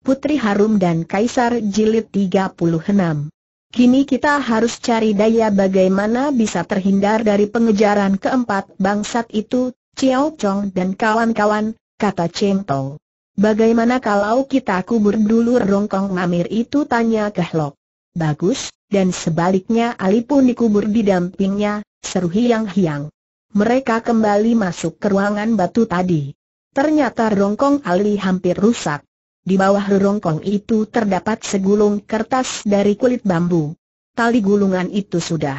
Putri Harum dan Kaisar Jilid 36. Kini kita harus cari daya bagaimana bisa terhindar dari pengejaran keempat bangsat itu, Chiao Chong dan kawan-kawan, kata Cheng Tong. Bagaimana kalau kita kubur dulu rongkong mamir itu tanya Kehlok. Bagus, dan sebaliknya Ali pun dikubur di dampingnya, seru hiang-hiang. Mereka kembali masuk ke ruangan batu tadi. Ternyata rongkong Ali hampir rusak. Di bawah rongkong itu terdapat segulung kertas dari kulit bambu. Tali gulungan itu sudah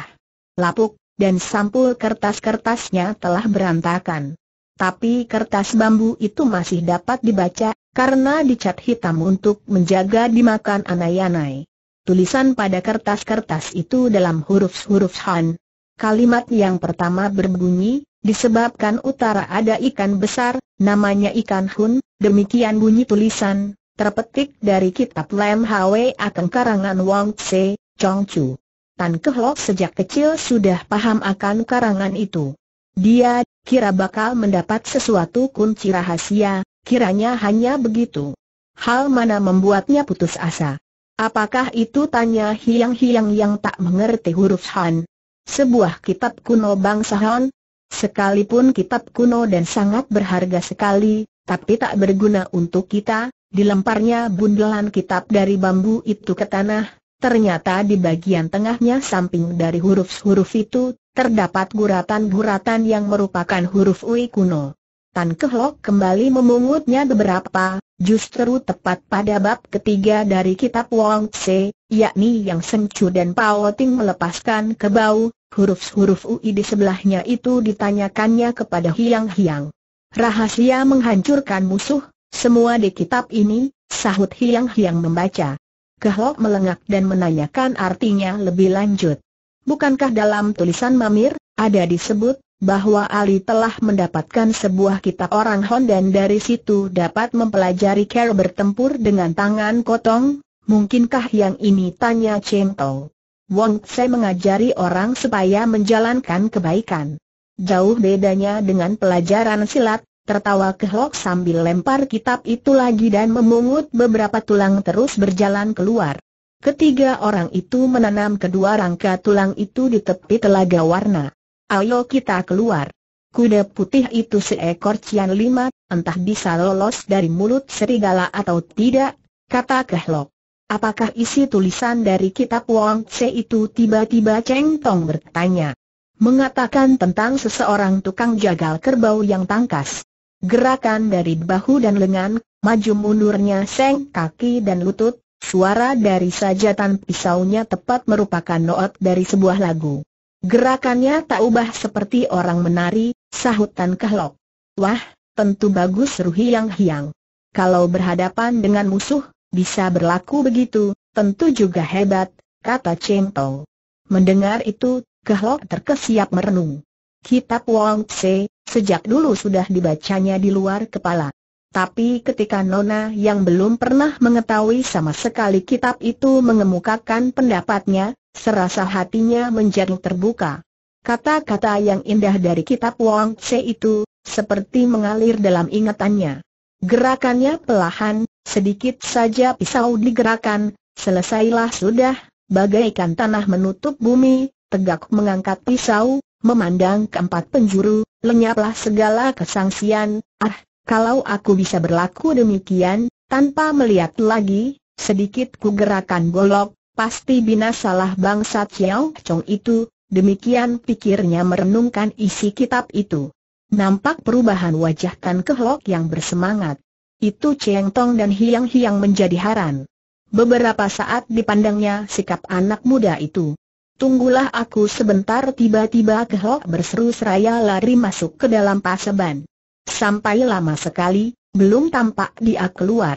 lapuk, dan sampul kertas-kertasnya telah berantakan. Tapi kertas bambu itu masih dapat dibaca, karena dicat hitam untuk menjaga dimakan anayanai. Tulisan pada kertas-kertas itu dalam huruf-huruf Han. Kalimat yang pertama berbunyi, Disebabkan utara ada ikan besar, namanya ikan hun, demikian bunyi tulisan, terpetik dari kitab Lam Hwe akan karangan Wang Tse, Chong Chu. Tan Kehlok sejak kecil sudah paham akan karangan itu. Dia kira bakal mendapat sesuatu kunci rahasia, kiranya hanya begitu. Hal mana membuatnya putus asa? Apakah itu tanya hiang-hiang yang tak mengerti huruf Han? Sebuah kitab kuno bangsa Han, Sekalipun kitab kuno dan sangat berharga sekali, tapi tak berguna untuk kita, dilemparnya bundelan kitab dari bambu itu ke tanah, ternyata di bagian tengahnya samping dari huruf-huruf itu, terdapat guratan-guratan yang merupakan huruf Ui kuno. Tan Kehlok kembali memungutnya beberapa, Justru tepat pada bab ketiga dari kitab Wong Tse, yakni yang Semcu dan Pao Ting melepaskan ke bau, huruf-huruf UI di sebelahnya itu ditanyakannya kepada Hiang Hiang. Rahasia menghancurkan musuh, semua di kitab ini, sahut Hiang Hiang membaca. Kehlok melengak dan menanyakan artinya lebih lanjut. Bukankah dalam tulisan Mamir, ada disebut, bahwa Ali telah mendapatkan sebuah kitab orang Hon dan dari situ dapat mempelajari cara bertempur dengan tangan kotong, mungkinkah yang ini tanya Chen Tao. Wong Tse mengajari orang supaya menjalankan kebaikan. Jauh bedanya dengan pelajaran silat, tertawa kehlok sambil lempar kitab itu lagi dan memungut beberapa tulang terus berjalan keluar. Ketiga orang itu menanam kedua rangka tulang itu di tepi telaga warna. Ayo kita keluar. Kuda putih itu seekor cian lima, entah bisa lolos dari mulut serigala atau tidak, kata Kehlok. Apakah isi tulisan dari kitab Wong Tse itu tiba-tiba Cheng Tong bertanya. Mengatakan tentang seseorang tukang jagal kerbau yang tangkas. Gerakan dari bahu dan lengan, maju mundurnya seng kaki dan lutut, suara dari sajatan pisaunya tepat merupakan noot dari sebuah lagu. Gerakannya tak ubah seperti orang menari, sahut Tan Kahlok. Wah, tentu bagus Ruhi Yang Hiang. Kalau berhadapan dengan musuh, bisa berlaku begitu, tentu juga hebat, kata Cheng Tong. Mendengar itu, Kahlok terkesiap merenung. Kitab Wong Tse, sejak dulu sudah dibacanya di luar kepala. Tapi ketika Nona yang belum pernah mengetahui sama sekali kitab itu mengemukakan pendapatnya, Serasa hatinya menjadi terbuka. Kata-kata yang indah dari kitab Wang Tse itu, seperti mengalir dalam ingatannya. Gerakannya pelahan, sedikit saja pisau digerakkan, selesailah sudah, bagaikan tanah menutup bumi, tegak mengangkat pisau, memandang keempat penjuru, lenyaplah segala kesangsian, ah, kalau aku bisa berlaku demikian, tanpa melihat lagi, sedikit ku gerakan golok, pasti binasalah bangsa Chiao Chong itu, demikian pikirnya merenungkan isi kitab itu. Nampak perubahan wajah Tan Kehlok yang bersemangat. Itu Cheng Tong dan Hiang Hiang menjadi haran. Beberapa saat dipandangnya sikap anak muda itu. Tunggulah aku sebentar tiba-tiba Kehlok berseru seraya lari masuk ke dalam paseban. Sampai lama sekali, belum tampak dia keluar.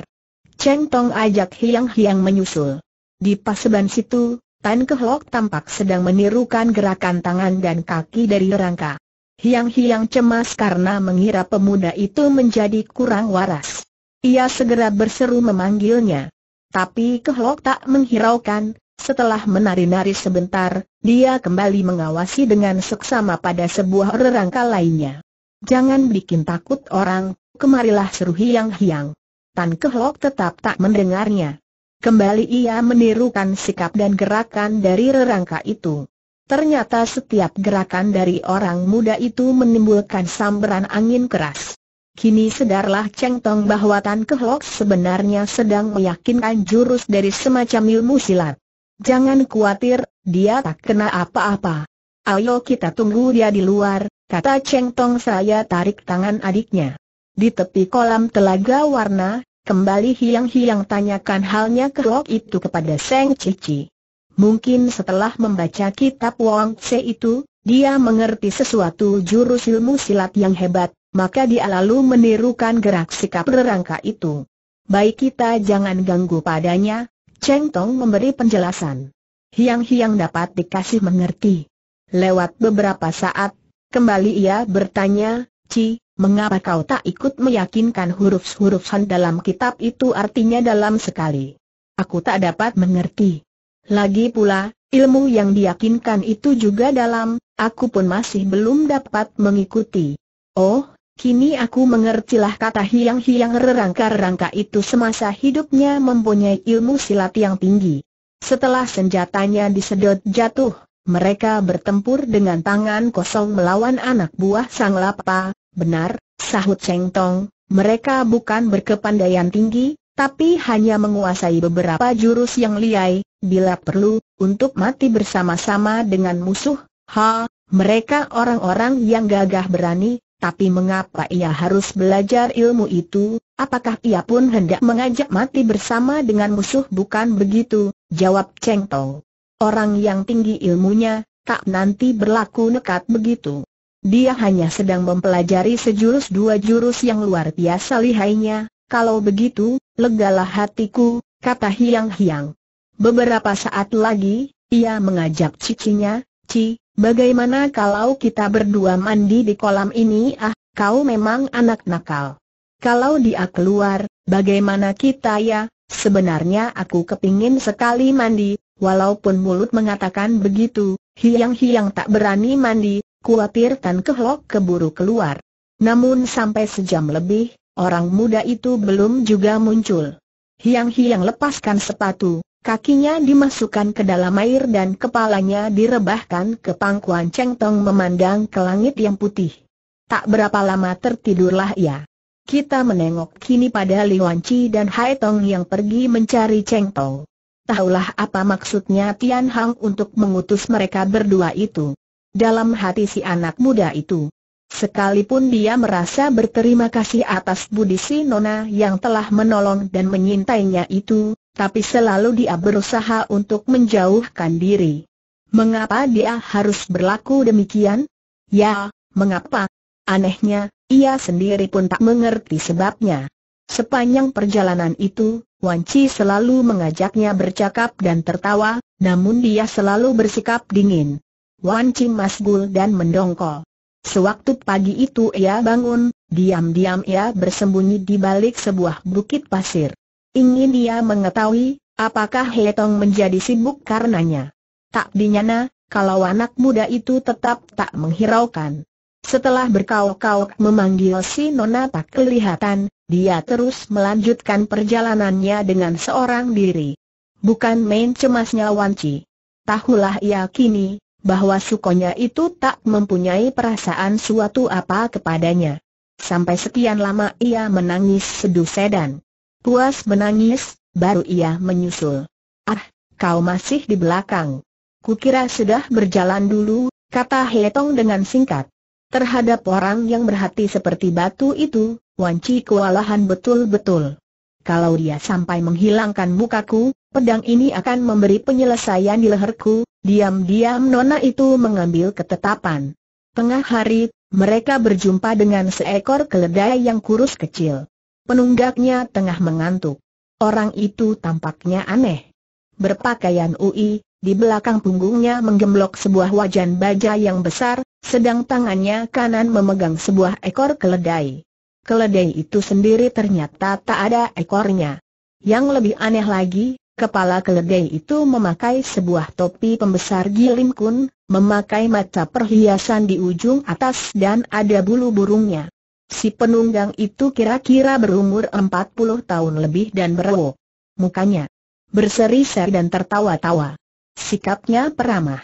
Cheng Tong ajak Hiang Hiang menyusul. Di paseban situ, Tan Kehlok tampak sedang menirukan gerakan tangan dan kaki dari rangka. Hiang-hiang cemas karena mengira pemuda itu menjadi kurang waras. Ia segera berseru memanggilnya. Tapi Kehlok tak menghiraukan, setelah menari-nari sebentar, dia kembali mengawasi dengan seksama pada sebuah rerangka lainnya. Jangan bikin takut orang, kemarilah seru hiang-hiang. Tan Kehlok tetap tak mendengarnya. Kembali ia menirukan sikap dan gerakan dari rerangka itu. Ternyata setiap gerakan dari orang muda itu menimbulkan sambaran angin keras. Kini sedarlah Cheng Tong bahwa Tan Kehlok sebenarnya sedang meyakinkan jurus dari semacam ilmu silat. Jangan khawatir, dia tak kena apa-apa. Ayo kita tunggu dia di luar, kata Cheng Tong saya tarik tangan adiknya. Di tepi kolam telaga warna, Kembali hiang-hiang tanyakan halnya ke kerok itu kepada Seng Cici. Mungkin setelah membaca kitab Wang Tse itu, dia mengerti sesuatu jurus ilmu silat yang hebat, maka dia lalu menirukan gerak sikap rerangka itu. Baik kita jangan ganggu padanya, Cheng Tong memberi penjelasan. Hiang-hiang dapat dikasih mengerti. Lewat beberapa saat, kembali ia bertanya, Cik mengapa kau tak ikut meyakinkan huruf-huruf Han dalam kitab itu artinya dalam sekali? Aku tak dapat mengerti. Lagi pula, ilmu yang diyakinkan itu juga dalam, aku pun masih belum dapat mengikuti. Oh, kini aku mengertilah kata hiang-hiang rerangka-rangka itu semasa hidupnya mempunyai ilmu silat yang tinggi. Setelah senjatanya disedot jatuh, mereka bertempur dengan tangan kosong melawan anak buah sang lapa, Benar, sahut Cheng Tong, mereka bukan berkepandaian tinggi, tapi hanya menguasai beberapa jurus yang liai, bila perlu, untuk mati bersama-sama dengan musuh. Ha, mereka orang-orang yang gagah berani, tapi mengapa ia harus belajar ilmu itu? Apakah ia pun hendak mengajak mati bersama dengan musuh? Bukan begitu, jawab Cheng Tong. Orang yang tinggi ilmunya, tak nanti berlaku nekat begitu. Dia hanya sedang mempelajari sejurus dua jurus yang luar biasa lihainya, kalau begitu, legalah hatiku, kata Hiang Hiang. Beberapa saat lagi, ia mengajak cicinya, Ci, bagaimana kalau kita berdua mandi di kolam ini ah, kau memang anak nakal. Kalau dia keluar, bagaimana kita ya, sebenarnya aku kepingin sekali mandi, walaupun mulut mengatakan begitu, Hiang Hiang tak berani mandi, Kuatir Tan Kehlok keburu keluar. Namun sampai sejam lebih, orang muda itu belum juga muncul. Hiang-hiang lepaskan sepatu, kakinya dimasukkan ke dalam air dan kepalanya direbahkan ke pangkuan Cheng Tong memandang ke langit yang putih. Tak berapa lama tertidurlah ia. Kita menengok kini pada Li Wan Chi dan Hai Tong yang pergi mencari Cheng Tong. Tahulah apa maksudnya Tian Hang untuk mengutus mereka berdua itu dalam hati si anak muda itu. Sekalipun dia merasa berterima kasih atas budi si Nona yang telah menolong dan menyintainya itu, tapi selalu dia berusaha untuk menjauhkan diri. Mengapa dia harus berlaku demikian? Ya, mengapa? Anehnya, ia sendiri pun tak mengerti sebabnya. Sepanjang perjalanan itu, Wan Chi selalu mengajaknya bercakap dan tertawa, namun dia selalu bersikap dingin. Wan Chin masgul dan mendongkol. Sewaktu pagi itu ia bangun, diam-diam ia bersembunyi di balik sebuah bukit pasir. Ingin ia mengetahui, apakah Tong menjadi sibuk karenanya. Tak dinyana, kalau anak muda itu tetap tak menghiraukan. Setelah berkauk-kauk memanggil si Nona tak kelihatan, dia terus melanjutkan perjalanannya dengan seorang diri. Bukan main cemasnya Wan Wanci. Tahulah ia kini, bahwa sukonya itu tak mempunyai perasaan suatu apa kepadanya. Sampai sekian lama ia menangis seduh sedan. Puas menangis, baru ia menyusul. Ah, kau masih di belakang. Kukira sudah berjalan dulu, kata Hetong dengan singkat. Terhadap orang yang berhati seperti batu itu, Wanci kewalahan betul-betul. Kalau dia sampai menghilangkan mukaku, pedang ini akan memberi penyelesaian di leherku, Diam-diam Nona itu mengambil ketetapan. Tengah hari, mereka berjumpa dengan seekor keledai yang kurus kecil. Penunggaknya tengah mengantuk. Orang itu tampaknya aneh. Berpakaian UI, di belakang punggungnya menggemblok sebuah wajan baja yang besar, sedang tangannya kanan memegang sebuah ekor keledai. Keledai itu sendiri ternyata tak ada ekornya. Yang lebih aneh lagi, Kepala keledai itu memakai sebuah topi pembesar Gilim Kun, memakai mata perhiasan di ujung atas dan ada bulu burungnya. Si penunggang itu kira-kira berumur 40 tahun lebih dan berwo. Mukanya berseri-seri dan tertawa-tawa. Sikapnya peramah.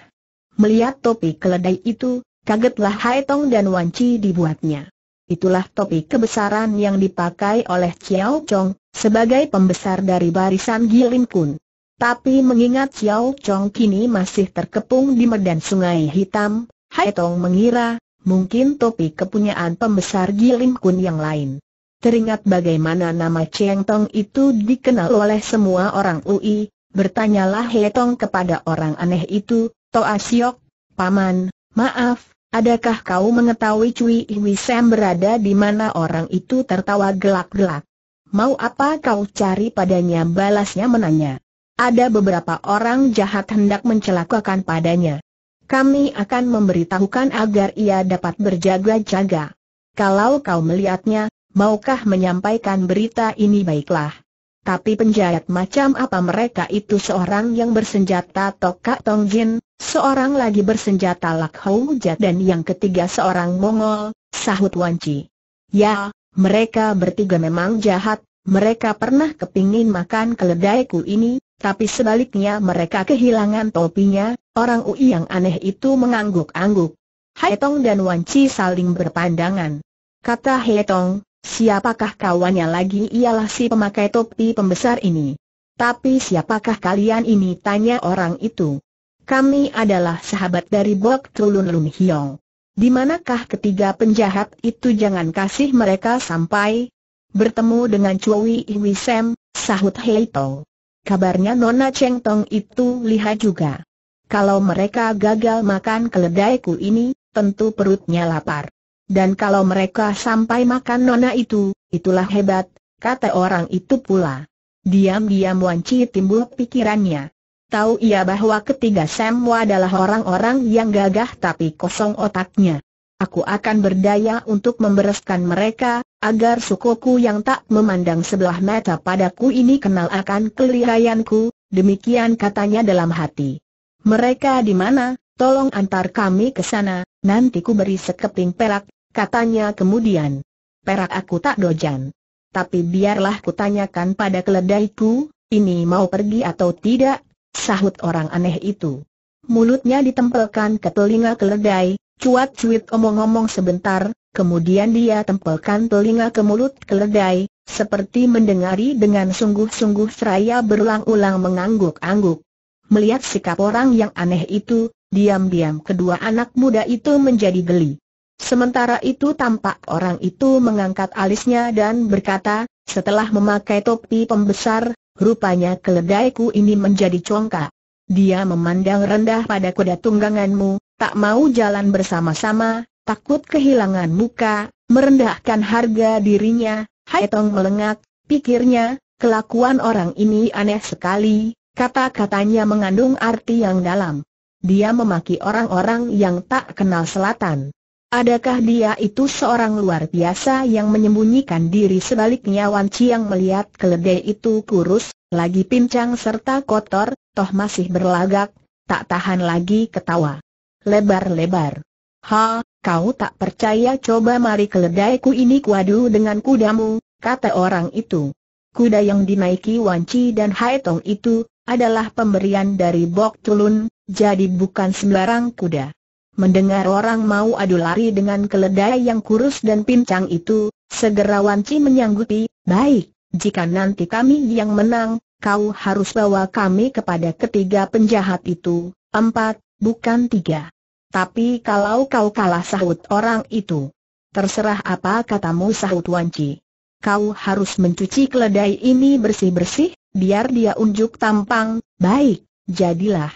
Melihat topi keledai itu, kagetlah Hai Tong dan Wanci dibuatnya. Itulah topi kebesaran yang dipakai oleh Chiao Chong, sebagai pembesar dari barisan Gilim Kun. Tapi mengingat Xiao Chong kini masih terkepung di medan sungai hitam, Hai Tong mengira, mungkin topi kepunyaan pembesar Gilim Kun yang lain. Teringat bagaimana nama Cheng Tong itu dikenal oleh semua orang UI, bertanyalah Hai Tong kepada orang aneh itu, Toa Siok, Paman, maaf, adakah kau mengetahui Cui Hui Sam berada di mana orang itu tertawa gelak-gelak? Mau apa kau cari padanya balasnya menanya. Ada beberapa orang jahat hendak mencelakakan padanya. Kami akan memberitahukan agar ia dapat berjaga-jaga. Kalau kau melihatnya, maukah menyampaikan berita ini baiklah. Tapi penjahat macam apa mereka itu seorang yang bersenjata Toka Tongjin, seorang lagi bersenjata Lak Hou dan yang ketiga seorang Mongol, sahut Wanci. Ya, mereka bertiga memang jahat, mereka pernah kepingin makan keledaiku ini, tapi sebaliknya mereka kehilangan topinya, orang UI yang aneh itu mengangguk-angguk. Hai Tong dan Wan saling berpandangan. Kata Hai Tong, siapakah kawannya lagi ialah si pemakai topi pembesar ini. Tapi siapakah kalian ini tanya orang itu. Kami adalah sahabat dari Bok Tulun Lun Hiong. Di manakah ketiga penjahat itu jangan kasih mereka sampai bertemu dengan Cui Iwi Sam, sahut Hei Tong. Kabarnya Nona Cheng Tong itu lihat juga. Kalau mereka gagal makan keledaiku ini, tentu perutnya lapar. Dan kalau mereka sampai makan Nona itu, itulah hebat, kata orang itu pula. Diam-diam Wanci timbul pikirannya. Tahu ia bahwa ketiga semua adalah orang-orang yang gagah tapi kosong otaknya. Aku akan berdaya untuk membereskan mereka, agar sukuku yang tak memandang sebelah mata padaku ini kenal akan kelihayanku, demikian katanya dalam hati. Mereka di mana, tolong antar kami ke sana, nanti ku beri sekeping perak, katanya kemudian. Perak aku tak dojan. Tapi biarlah kutanyakan pada keledaiku, ini mau pergi atau tidak, sahut orang aneh itu. Mulutnya ditempelkan ke telinga keledai, cuat-cuit omong-omong sebentar, kemudian dia tempelkan telinga ke mulut keledai, seperti mendengari dengan sungguh-sungguh seraya berulang-ulang mengangguk-angguk. Melihat sikap orang yang aneh itu, diam-diam kedua anak muda itu menjadi geli. Sementara itu tampak orang itu mengangkat alisnya dan berkata, setelah memakai topi pembesar, rupanya keledaiku ini menjadi congkak. Dia memandang rendah pada kuda tungganganmu, tak mau jalan bersama-sama, takut kehilangan muka, merendahkan harga dirinya, Hai Tong melengak, pikirnya, kelakuan orang ini aneh sekali, kata-katanya mengandung arti yang dalam. Dia memaki orang-orang yang tak kenal selatan. Adakah dia itu seorang luar biasa yang menyembunyikan diri sebaliknya Wan Chiang melihat keledai itu kurus, lagi pincang serta kotor, toh masih berlagak, tak tahan lagi ketawa. Lebar-lebar. Ha, kau tak percaya coba mari keledaiku ini kuadu dengan kudamu, kata orang itu. Kuda yang dinaiki Wan Chi dan Tong itu, adalah pemberian dari Bok Tulun, jadi bukan sembarang kuda. Mendengar orang mau adu lari dengan keledai yang kurus dan pincang itu, segera Wan Chi menyanggupi, baik, jika nanti kami yang menang, kau harus bawa kami kepada ketiga penjahat itu, empat, bukan tiga. Tapi kalau kau kalah sahut orang itu, terserah apa katamu sahut Chi. Kau harus mencuci keledai ini bersih-bersih, biar dia unjuk tampang, baik, jadilah.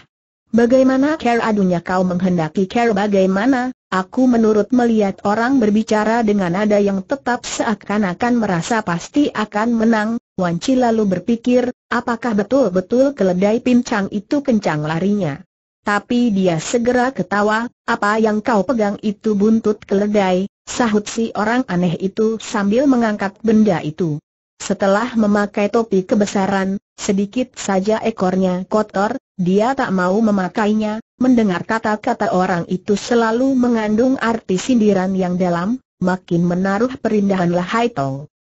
Bagaimana care adunya kau menghendaki care bagaimana? Aku menurut melihat orang berbicara dengan nada yang tetap seakan-akan merasa pasti akan menang, Wanci lalu berpikir, apakah betul-betul keledai pincang itu kencang larinya. Tapi dia segera ketawa, apa yang kau pegang itu buntut keledai, sahut si orang aneh itu sambil mengangkat benda itu. Setelah memakai topi kebesaran, sedikit saja ekornya kotor, dia tak mau memakainya, mendengar kata-kata orang itu selalu mengandung arti sindiran yang dalam, makin menaruh perindahanlah Lahai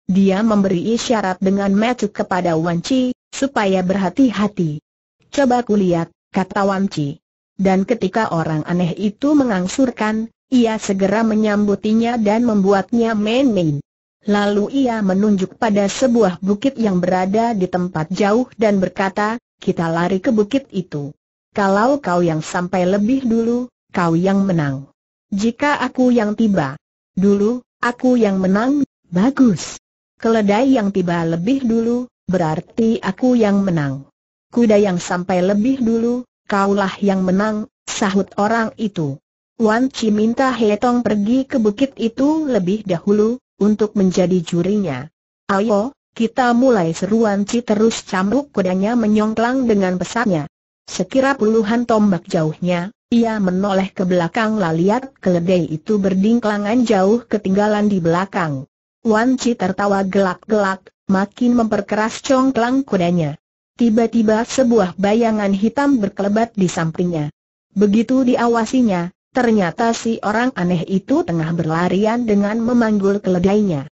Dia memberi isyarat dengan metu kepada Wan Chi, supaya berhati-hati. Coba kulihat, kata Wan Chi. Dan ketika orang aneh itu mengangsurkan, ia segera menyambutinya dan membuatnya main-main. Lalu ia menunjuk pada sebuah bukit yang berada di tempat jauh dan berkata, kita lari ke bukit itu. Kalau kau yang sampai lebih dulu, kau yang menang. Jika aku yang tiba dulu, aku yang menang, bagus. Keledai yang tiba lebih dulu, berarti aku yang menang. Kuda yang sampai lebih dulu, kaulah yang menang, sahut orang itu. Wan Chi minta Hetong pergi ke bukit itu lebih dahulu, untuk menjadi jurinya. Ayo, kita mulai seruan Ci terus cambuk kudanya menyongklang dengan pesatnya. Sekira puluhan tombak jauhnya, ia menoleh ke belakang lihat keledai itu berdingklangan jauh ketinggalan di belakang. Wan Ci tertawa gelak-gelak, makin memperkeras congklang kudanya. Tiba-tiba sebuah bayangan hitam berkelebat di sampingnya. Begitu diawasinya, ternyata si orang aneh itu tengah berlarian dengan memanggul keledainya.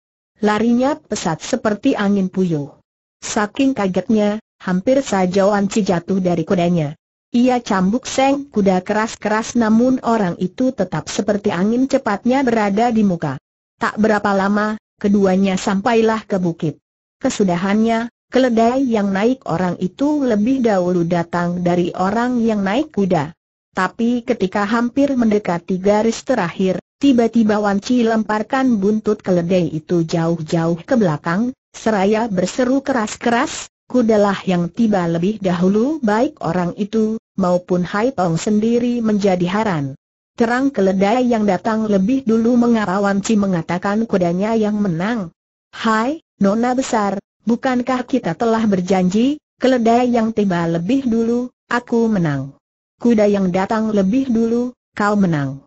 Larinya pesat seperti angin puyuh. Saking kagetnya, hampir saja Wan jatuh dari kudanya. Ia cambuk seng kuda keras-keras namun orang itu tetap seperti angin cepatnya berada di muka. Tak berapa lama, keduanya sampailah ke bukit. Kesudahannya, keledai yang naik orang itu lebih dahulu datang dari orang yang naik kuda. Tapi ketika hampir mendekati garis terakhir, Tiba-tiba wan Wanci lemparkan buntut keledai itu jauh-jauh ke belakang, seraya berseru keras-keras, kudalah yang tiba lebih dahulu baik orang itu, maupun Hai Tong sendiri menjadi haran. Terang keledai yang datang lebih dulu mengapa Wanci mengatakan kudanya yang menang. Hai, Nona Besar, bukankah kita telah berjanji, keledai yang tiba lebih dulu, aku menang. Kuda yang datang lebih dulu, kau menang.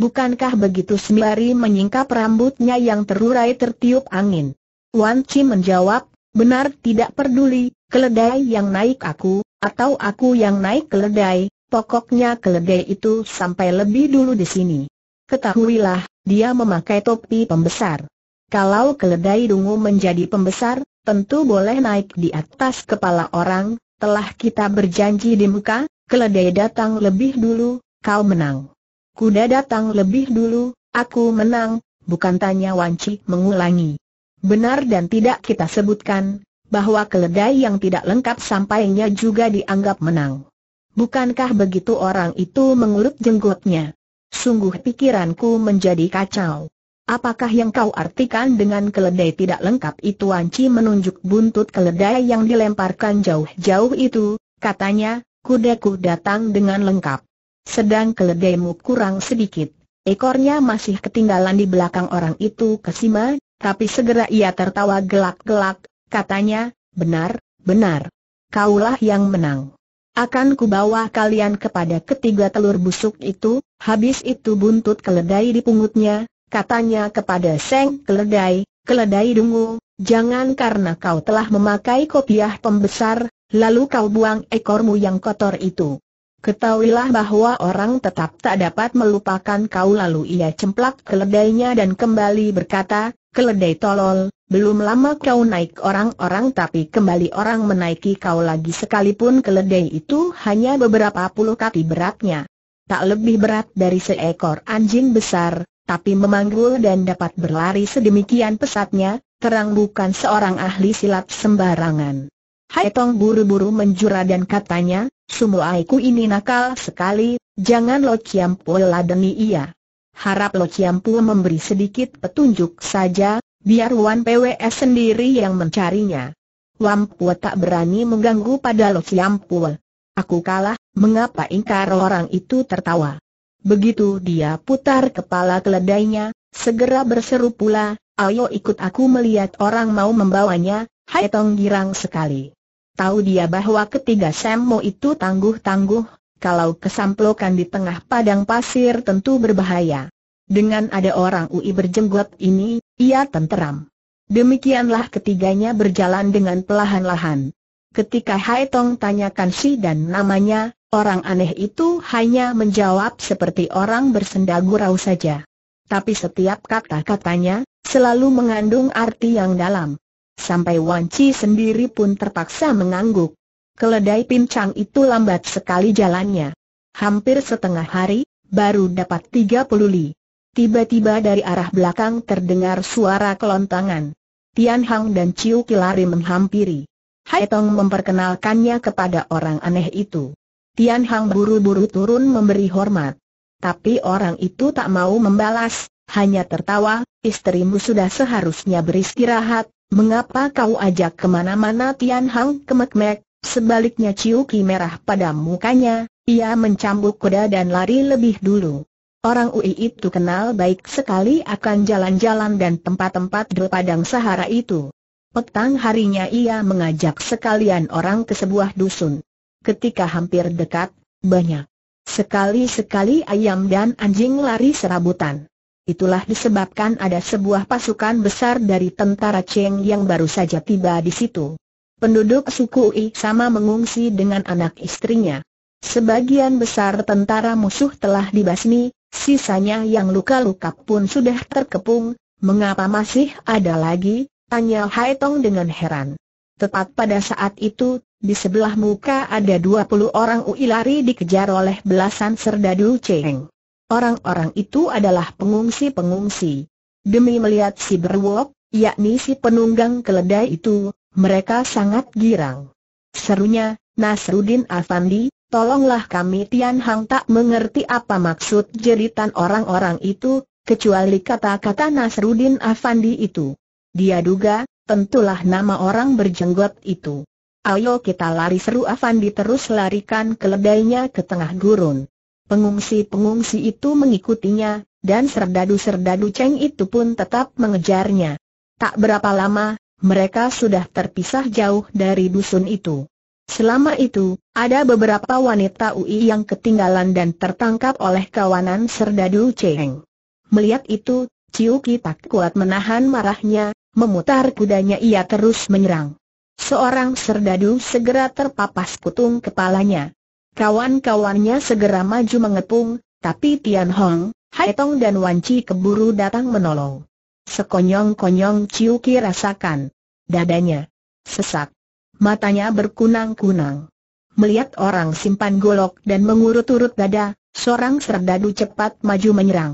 Bukankah begitu sembari menyingkap rambutnya yang terurai tertiup angin? Wan Chi menjawab, benar tidak peduli, keledai yang naik aku, atau aku yang naik keledai, pokoknya keledai itu sampai lebih dulu di sini. Ketahuilah, dia memakai topi pembesar. Kalau keledai dungu menjadi pembesar, tentu boleh naik di atas kepala orang, telah kita berjanji di muka, keledai datang lebih dulu, kau menang. Kuda datang lebih dulu, aku menang, bukan tanya Wanci mengulangi. Benar dan tidak kita sebutkan, bahwa keledai yang tidak lengkap sampainya juga dianggap menang. Bukankah begitu orang itu mengelut jenggotnya? Sungguh pikiranku menjadi kacau. Apakah yang kau artikan dengan keledai tidak lengkap itu Wanci menunjuk buntut keledai yang dilemparkan jauh-jauh itu, katanya, kudaku datang dengan lengkap. Sedang keledaimu kurang sedikit. Ekornya masih ketinggalan di belakang orang itu kesima, tapi segera ia tertawa gelak-gelak, katanya, benar, benar. Kaulah yang menang. Akan kubawa kalian kepada ketiga telur busuk itu, habis itu buntut keledai dipungutnya, katanya kepada Seng Keledai, Keledai Dungu, jangan karena kau telah memakai kopiah pembesar, lalu kau buang ekormu yang kotor itu. Ketahuilah bahwa orang tetap tak dapat melupakan kau lalu ia cemplak keledainya dan kembali berkata, keledai tolol, belum lama kau naik orang-orang tapi kembali orang menaiki kau lagi sekalipun keledai itu hanya beberapa puluh kaki beratnya. Tak lebih berat dari seekor anjing besar, tapi memanggul dan dapat berlari sedemikian pesatnya, terang bukan seorang ahli silat sembarangan. Hai Tong buru-buru menjura dan katanya, semua aku ini nakal sekali, jangan Lo ciampu ladeni ia. Harap Lo ciampu memberi sedikit petunjuk saja, biar Wan PWS sendiri yang mencarinya. Wan Pua tak berani mengganggu pada Lo ciampu. Aku kalah, mengapa ingkar orang itu tertawa? Begitu dia putar kepala keledainya, segera berseru pula, ayo ikut aku melihat orang mau membawanya, hai tong girang sekali. Tahu dia bahwa ketiga semu itu tangguh-tangguh, kalau kesamplokan di tengah padang pasir tentu berbahaya. Dengan ada orang UI berjenggot ini, ia tenteram. Demikianlah ketiganya berjalan dengan pelahan-lahan. Ketika Hai Tong tanyakan si dan namanya, orang aneh itu hanya menjawab seperti orang bersenda gurau saja. Tapi setiap kata-katanya, selalu mengandung arti yang dalam. Sampai Wan Chi sendiri pun terpaksa mengangguk. Keledai pincang itu lambat sekali jalannya. Hampir setengah hari, baru dapat 30 li. Tiba-tiba dari arah belakang terdengar suara kelontangan. Tian Hang dan Ciu Kilari menghampiri. Hai Tong memperkenalkannya kepada orang aneh itu. Tian Hang buru-buru turun memberi hormat. Tapi orang itu tak mau membalas, hanya tertawa, istrimu sudah seharusnya beristirahat, Mengapa kau ajak kemana-mana Tian Hang kemek-mek, sebaliknya Ciuki merah pada mukanya, ia mencambuk kuda dan lari lebih dulu. Orang UI itu kenal baik sekali akan jalan-jalan dan tempat-tempat di padang sahara itu. Petang harinya ia mengajak sekalian orang ke sebuah dusun. Ketika hampir dekat, banyak. Sekali-sekali ayam dan anjing lari serabutan. Itulah disebabkan ada sebuah pasukan besar dari tentara Cheng yang baru saja tiba di situ. Penduduk suku I sama mengungsi dengan anak istrinya. Sebagian besar tentara musuh telah dibasmi, sisanya yang luka-luka pun sudah terkepung. Mengapa masih ada lagi? Tanya Hai Tong dengan heran. Tepat pada saat itu, di sebelah muka ada 20 orang UI lari dikejar oleh belasan serdadu Cheng. Orang-orang itu adalah pengungsi-pengungsi. Demi melihat si berwok, yakni si penunggang keledai itu, mereka sangat girang. Serunya, Nasruddin Afandi, tolonglah kami Tian Hang tak mengerti apa maksud jeritan orang-orang itu, kecuali kata-kata Nasruddin Afandi itu. Dia duga, tentulah nama orang berjenggot itu. Ayo kita lari seru Afandi terus larikan keledainya ke tengah gurun. Pengungsi-pengungsi itu mengikutinya, dan serdadu-serdadu Cheng itu pun tetap mengejarnya. Tak berapa lama, mereka sudah terpisah jauh dari dusun itu. Selama itu, ada beberapa wanita UI yang ketinggalan dan tertangkap oleh kawanan serdadu Cheng. Melihat itu, Ciu tak kuat menahan marahnya, memutar kudanya ia terus menyerang. Seorang serdadu segera terpapas kutung kepalanya. Kawan-kawannya segera maju mengepung, tapi Tian Hong, Hai Tong dan Wan Chi keburu datang menolong. Sekonyong-konyong Ciu Ki rasakan. Dadanya sesak. Matanya berkunang-kunang. Melihat orang simpan golok dan mengurut-urut dada, seorang serdadu cepat maju menyerang.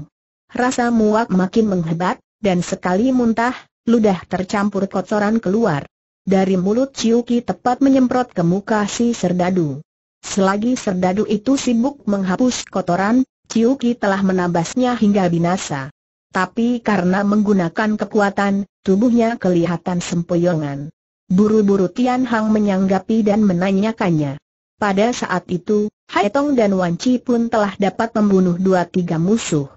Rasa muak makin menghebat, dan sekali muntah, ludah tercampur kotoran keluar. Dari mulut Ciuki tepat menyemprot ke muka si serdadu. Selagi serdadu itu sibuk menghapus kotoran, Ciuki telah menabasnya hingga binasa. Tapi karena menggunakan kekuatan, tubuhnya kelihatan sempoyongan. Buru-buru Tian Hang menyanggapi dan menanyakannya. Pada saat itu, Hai Tong dan Wan Chi pun telah dapat membunuh dua tiga musuh.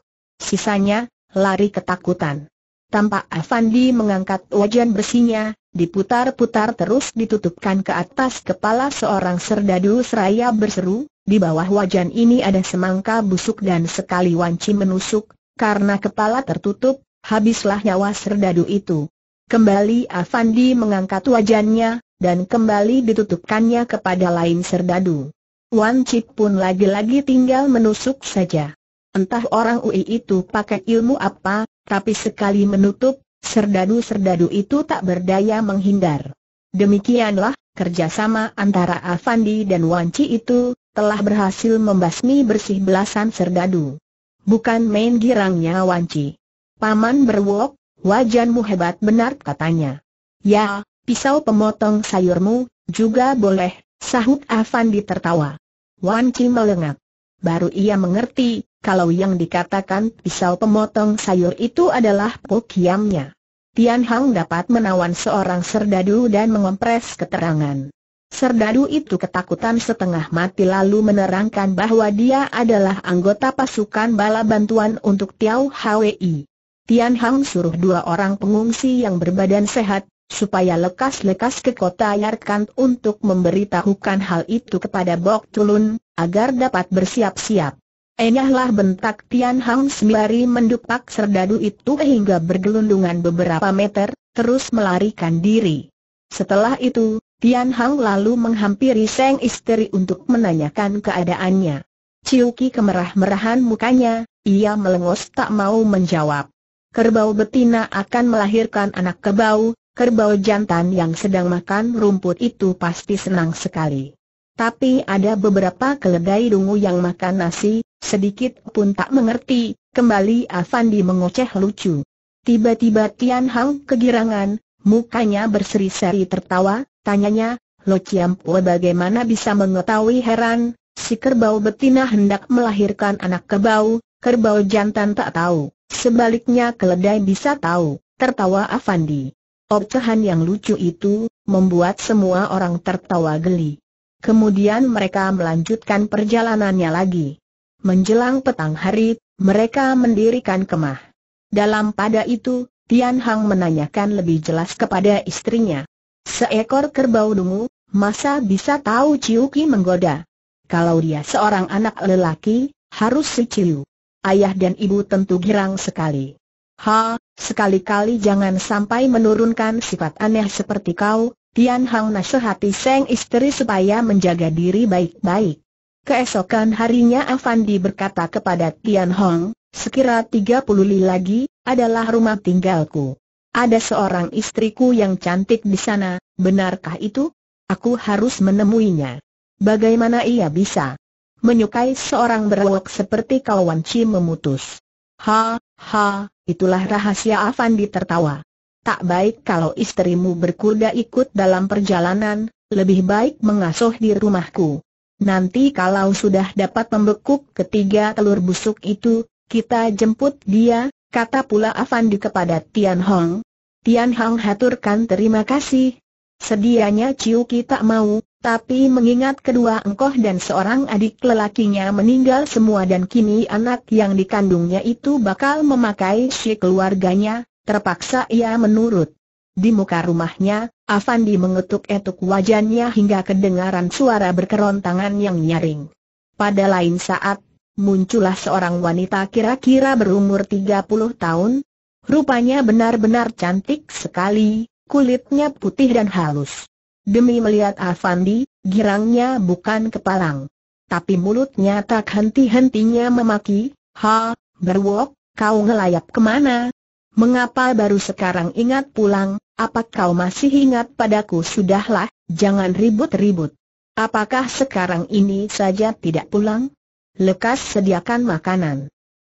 Sisanya, lari ketakutan. Tampak Afandi mengangkat wajan besinya, Diputar-putar terus ditutupkan ke atas kepala seorang serdadu seraya berseru, di bawah wajan ini ada semangka busuk dan sekali wanci menusuk, karena kepala tertutup, habislah nyawa serdadu itu. Kembali Afandi mengangkat wajannya, dan kembali ditutupkannya kepada lain serdadu. Wan pun lagi-lagi tinggal menusuk saja. Entah orang UI itu pakai ilmu apa, tapi sekali menutup, Serdadu-serdadu itu tak berdaya menghindar. Demikianlah, kerjasama antara Afandi dan Wanci itu, telah berhasil membasmi bersih belasan serdadu. Bukan main girangnya Wanci. Paman berwok, wajanmu hebat benar katanya. Ya, pisau pemotong sayurmu, juga boleh, sahut Afandi tertawa. Wanci melengak. Baru ia mengerti, kalau yang dikatakan pisau pemotong sayur itu adalah pokiamnya. Tian Hang dapat menawan seorang serdadu dan mengompres keterangan. Serdadu itu ketakutan setengah mati lalu menerangkan bahwa dia adalah anggota pasukan bala bantuan untuk Tiao Hwi. Tian Hang suruh dua orang pengungsi yang berbadan sehat, supaya lekas-lekas ke kota Yarkant untuk memberitahukan hal itu kepada Bok Tulun, agar dapat bersiap-siap. Enyahlah bentak Tian Hang sembari mendupak serdadu itu hingga bergelundungan beberapa meter, terus melarikan diri. Setelah itu, Tian Hang lalu menghampiri Seng Istri untuk menanyakan keadaannya. Ciuki kemerah-merahan mukanya, ia melengos tak mau menjawab. Kerbau betina akan melahirkan anak kerbau, kerbau jantan yang sedang makan rumput itu pasti senang sekali. Tapi ada beberapa keledai dungu yang makan nasi, Sedikit pun tak mengerti, kembali Afandi mengoceh lucu. Tiba-tiba Tian Hang kegirangan, mukanya berseri-seri tertawa, tanyanya, Lo Chiampue bagaimana bisa mengetahui heran, si kerbau betina hendak melahirkan anak kerbau, kerbau jantan tak tahu, sebaliknya keledai bisa tahu, tertawa Avandi. Ocehan yang lucu itu, membuat semua orang tertawa geli. Kemudian mereka melanjutkan perjalanannya lagi. Menjelang petang hari, mereka mendirikan kemah. Dalam pada itu, Tian Hang menanyakan lebih jelas kepada istrinya. Seekor kerbau dungu, masa bisa tahu Ciuki menggoda? Kalau dia seorang anak lelaki, harus si Ciu. Ayah dan ibu tentu girang sekali. Ha, sekali-kali jangan sampai menurunkan sifat aneh seperti kau, Tian Hang nasihati Seng istri supaya menjaga diri baik-baik. Keesokan harinya Afandi berkata kepada Tian Hong, sekira 30 li lagi, adalah rumah tinggalku. Ada seorang istriku yang cantik di sana, benarkah itu? Aku harus menemuinya. Bagaimana ia bisa menyukai seorang berwok seperti kawan Chi memutus? Ha, ha, itulah rahasia Afandi tertawa. Tak baik kalau istrimu berkuda ikut dalam perjalanan, lebih baik mengasuh di rumahku. Nanti kalau sudah dapat membekuk ketiga telur busuk itu, kita jemput dia, kata pula Afandi kepada Tian Hong. Tian Hong haturkan terima kasih. Sedianya Ciuki tak mau, tapi mengingat kedua engkoh dan seorang adik lelakinya meninggal semua dan kini anak yang dikandungnya itu bakal memakai si keluarganya, terpaksa ia menurut. Di muka rumahnya, Afandi mengetuk-etuk wajannya hingga kedengaran suara berkerontangan yang nyaring. Pada lain saat, muncullah seorang wanita kira-kira berumur 30 tahun. Rupanya benar-benar cantik sekali, kulitnya putih dan halus. Demi melihat Afandi, girangnya bukan kepalang. Tapi mulutnya tak henti-hentinya memaki, Ha, berwok, kau ngelayap kemana? Mengapa baru sekarang ingat pulang, apa kau masih ingat padaku sudahlah, jangan ribut-ribut. Apakah sekarang ini saja tidak pulang? Lekas sediakan makanan.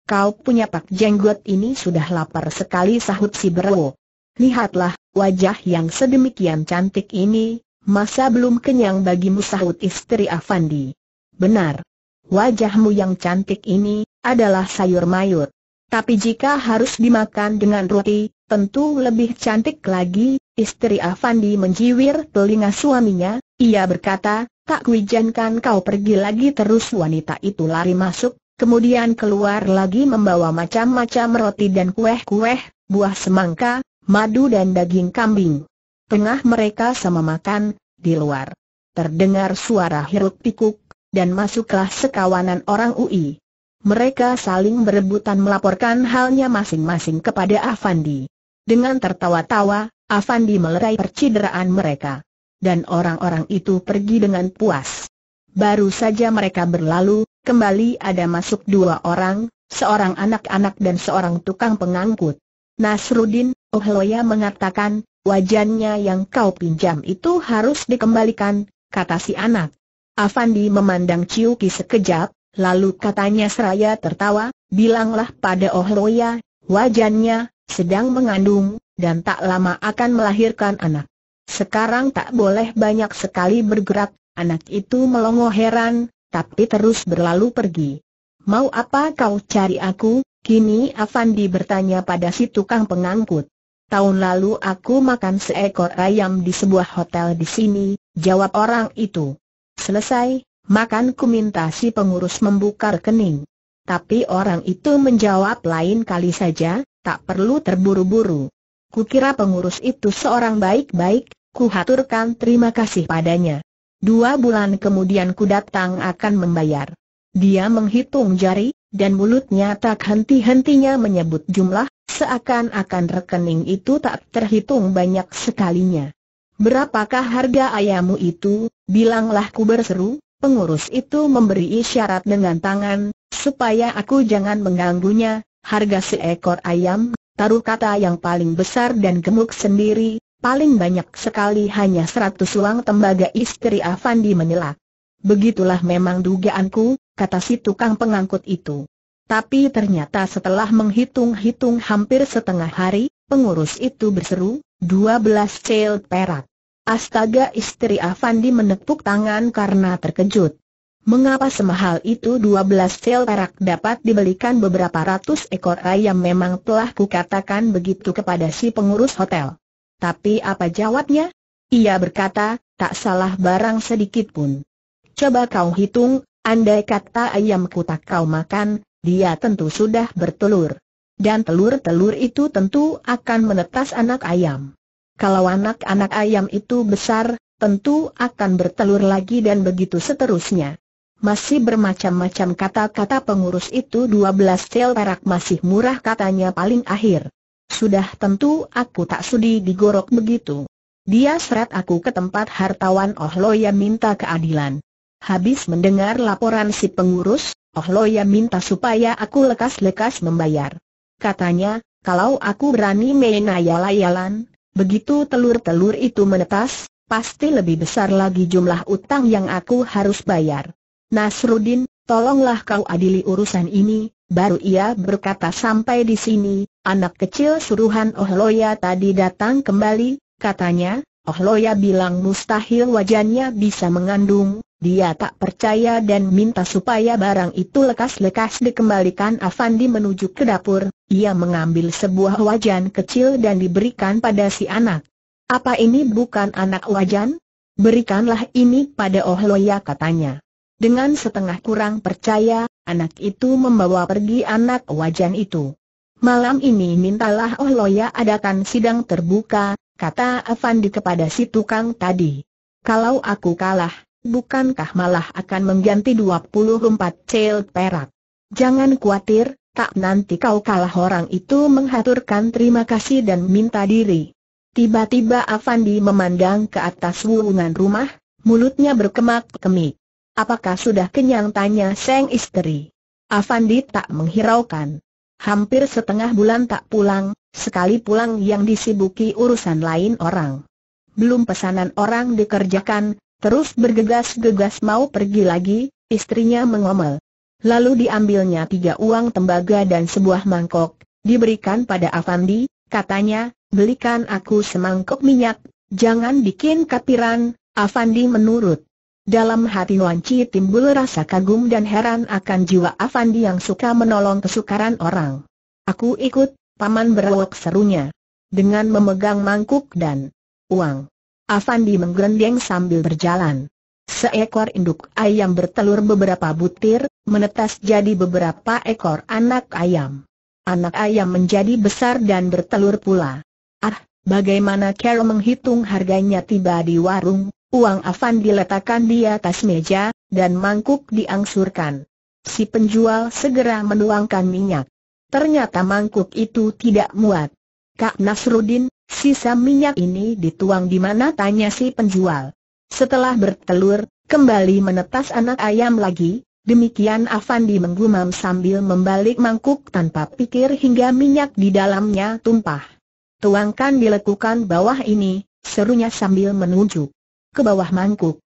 Kau punya pak jenggot ini sudah lapar sekali sahut si Bro. Lihatlah, wajah yang sedemikian cantik ini, masa belum kenyang bagimu sahut istri Afandi. Benar. Wajahmu yang cantik ini, adalah sayur mayur. Tapi jika harus dimakan dengan roti, tentu lebih cantik lagi, istri Afandi menjiwir telinga suaminya, ia berkata, tak kuijankan kau pergi lagi terus wanita itu lari masuk, kemudian keluar lagi membawa macam-macam roti dan kueh-kueh, buah semangka, madu dan daging kambing. Tengah mereka sama makan, di luar. Terdengar suara hiruk pikuk, dan masuklah sekawanan orang UI mereka saling berebutan melaporkan halnya masing-masing kepada Afandi. Dengan tertawa-tawa, Afandi melerai percideraan mereka. Dan orang-orang itu pergi dengan puas. Baru saja mereka berlalu, kembali ada masuk dua orang, seorang anak-anak dan seorang tukang pengangkut. Nasrudin, Ohloya mengatakan, wajannya yang kau pinjam itu harus dikembalikan, kata si anak. Afandi memandang Ciuki sekejap, Lalu katanya seraya tertawa, bilanglah pada Oh Loya, wajannya, sedang mengandung, dan tak lama akan melahirkan anak. Sekarang tak boleh banyak sekali bergerak, anak itu melongo heran, tapi terus berlalu pergi. Mau apa kau cari aku? Kini Afandi bertanya pada si tukang pengangkut. Tahun lalu aku makan seekor ayam di sebuah hotel di sini, jawab orang itu. Selesai, makan ku minta si pengurus membuka rekening. Tapi orang itu menjawab lain kali saja, tak perlu terburu-buru. Kukira pengurus itu seorang baik-baik, kuhaturkan terima kasih padanya. Dua bulan kemudian ku datang akan membayar. Dia menghitung jari, dan mulutnya tak henti-hentinya menyebut jumlah, seakan-akan rekening itu tak terhitung banyak sekalinya. Berapakah harga ayammu itu, bilanglah ku berseru, Pengurus itu memberi isyarat dengan tangan, supaya aku jangan mengganggunya, harga seekor ayam, taruh kata yang paling besar dan gemuk sendiri, paling banyak sekali hanya seratus uang tembaga istri Afandi menilak. Begitulah memang dugaanku, kata si tukang pengangkut itu. Tapi ternyata setelah menghitung-hitung hampir setengah hari, pengurus itu berseru, dua belas cel perak. Astaga istri Afandi menepuk tangan karena terkejut. Mengapa semahal itu 12 sel perak dapat dibelikan beberapa ratus ekor ayam memang telah kukatakan begitu kepada si pengurus hotel. Tapi apa jawabnya? Ia berkata, tak salah barang sedikit pun. Coba kau hitung, andai kata ayamku tak kau makan, dia tentu sudah bertelur. Dan telur-telur itu tentu akan menetas anak ayam. Kalau anak-anak ayam itu besar, tentu akan bertelur lagi dan begitu seterusnya. Masih bermacam-macam kata-kata pengurus itu 12 sel perak masih murah katanya paling akhir. Sudah tentu aku tak sudi digorok begitu. Dia seret aku ke tempat hartawan Oh Ya minta keadilan. Habis mendengar laporan si pengurus, Oh Ya minta supaya aku lekas-lekas membayar. Katanya, kalau aku berani main ayal-ayalan, Begitu telur-telur itu menetas, pasti lebih besar lagi jumlah utang yang aku harus bayar. Nasrudin, tolonglah kau adili urusan ini, baru ia berkata sampai di sini, anak kecil suruhan Ohloya tadi datang kembali, katanya, Ohloya bilang mustahil wajannya bisa mengandung, dia tak percaya dan minta supaya barang itu lekas-lekas dikembalikan Afandi menuju ke dapur, ia mengambil sebuah wajan kecil dan diberikan pada si anak. Apa ini bukan anak wajan? Berikanlah ini pada Oh Loya katanya. Dengan setengah kurang percaya, anak itu membawa pergi anak wajan itu. Malam ini mintalah Oh Loya adakan sidang terbuka, kata Afandi kepada si tukang tadi. Kalau aku kalah, bukankah malah akan mengganti 24 cel perak? Jangan khawatir, tak nanti kau kalah orang itu menghaturkan terima kasih dan minta diri. Tiba-tiba Avandi memandang ke atas wulungan rumah, mulutnya berkemak-kemik. Apakah sudah kenyang tanya Seng istri? Avandi tak menghiraukan. Hampir setengah bulan tak pulang, sekali pulang yang disibuki urusan lain orang. Belum pesanan orang dikerjakan, Terus bergegas-gegas mau pergi lagi, istrinya mengomel. Lalu diambilnya tiga uang tembaga dan sebuah mangkok, diberikan pada Avandi, katanya, belikan aku semangkok minyak, jangan bikin kapiran, Avandi menurut. Dalam hati Wanci timbul rasa kagum dan heran akan jiwa Avandi yang suka menolong kesukaran orang. Aku ikut, paman berwok serunya. Dengan memegang mangkuk dan uang. Afandi menggelendeng sambil berjalan. Seekor induk ayam bertelur beberapa butir, menetas jadi beberapa ekor anak ayam. Anak ayam menjadi besar dan bertelur pula. Ah, bagaimana Carol menghitung harganya tiba di warung, uang Afan letakkan di atas meja, dan mangkuk diangsurkan. Si penjual segera menuangkan minyak. Ternyata mangkuk itu tidak muat. Kak Nasrudin. Sisa minyak ini dituang di mana tanya si penjual. Setelah bertelur, kembali menetas anak ayam lagi, demikian Afandi menggumam sambil membalik mangkuk tanpa pikir hingga minyak di dalamnya tumpah. Tuangkan di lekukan bawah ini, serunya sambil menunjuk ke bawah mangkuk.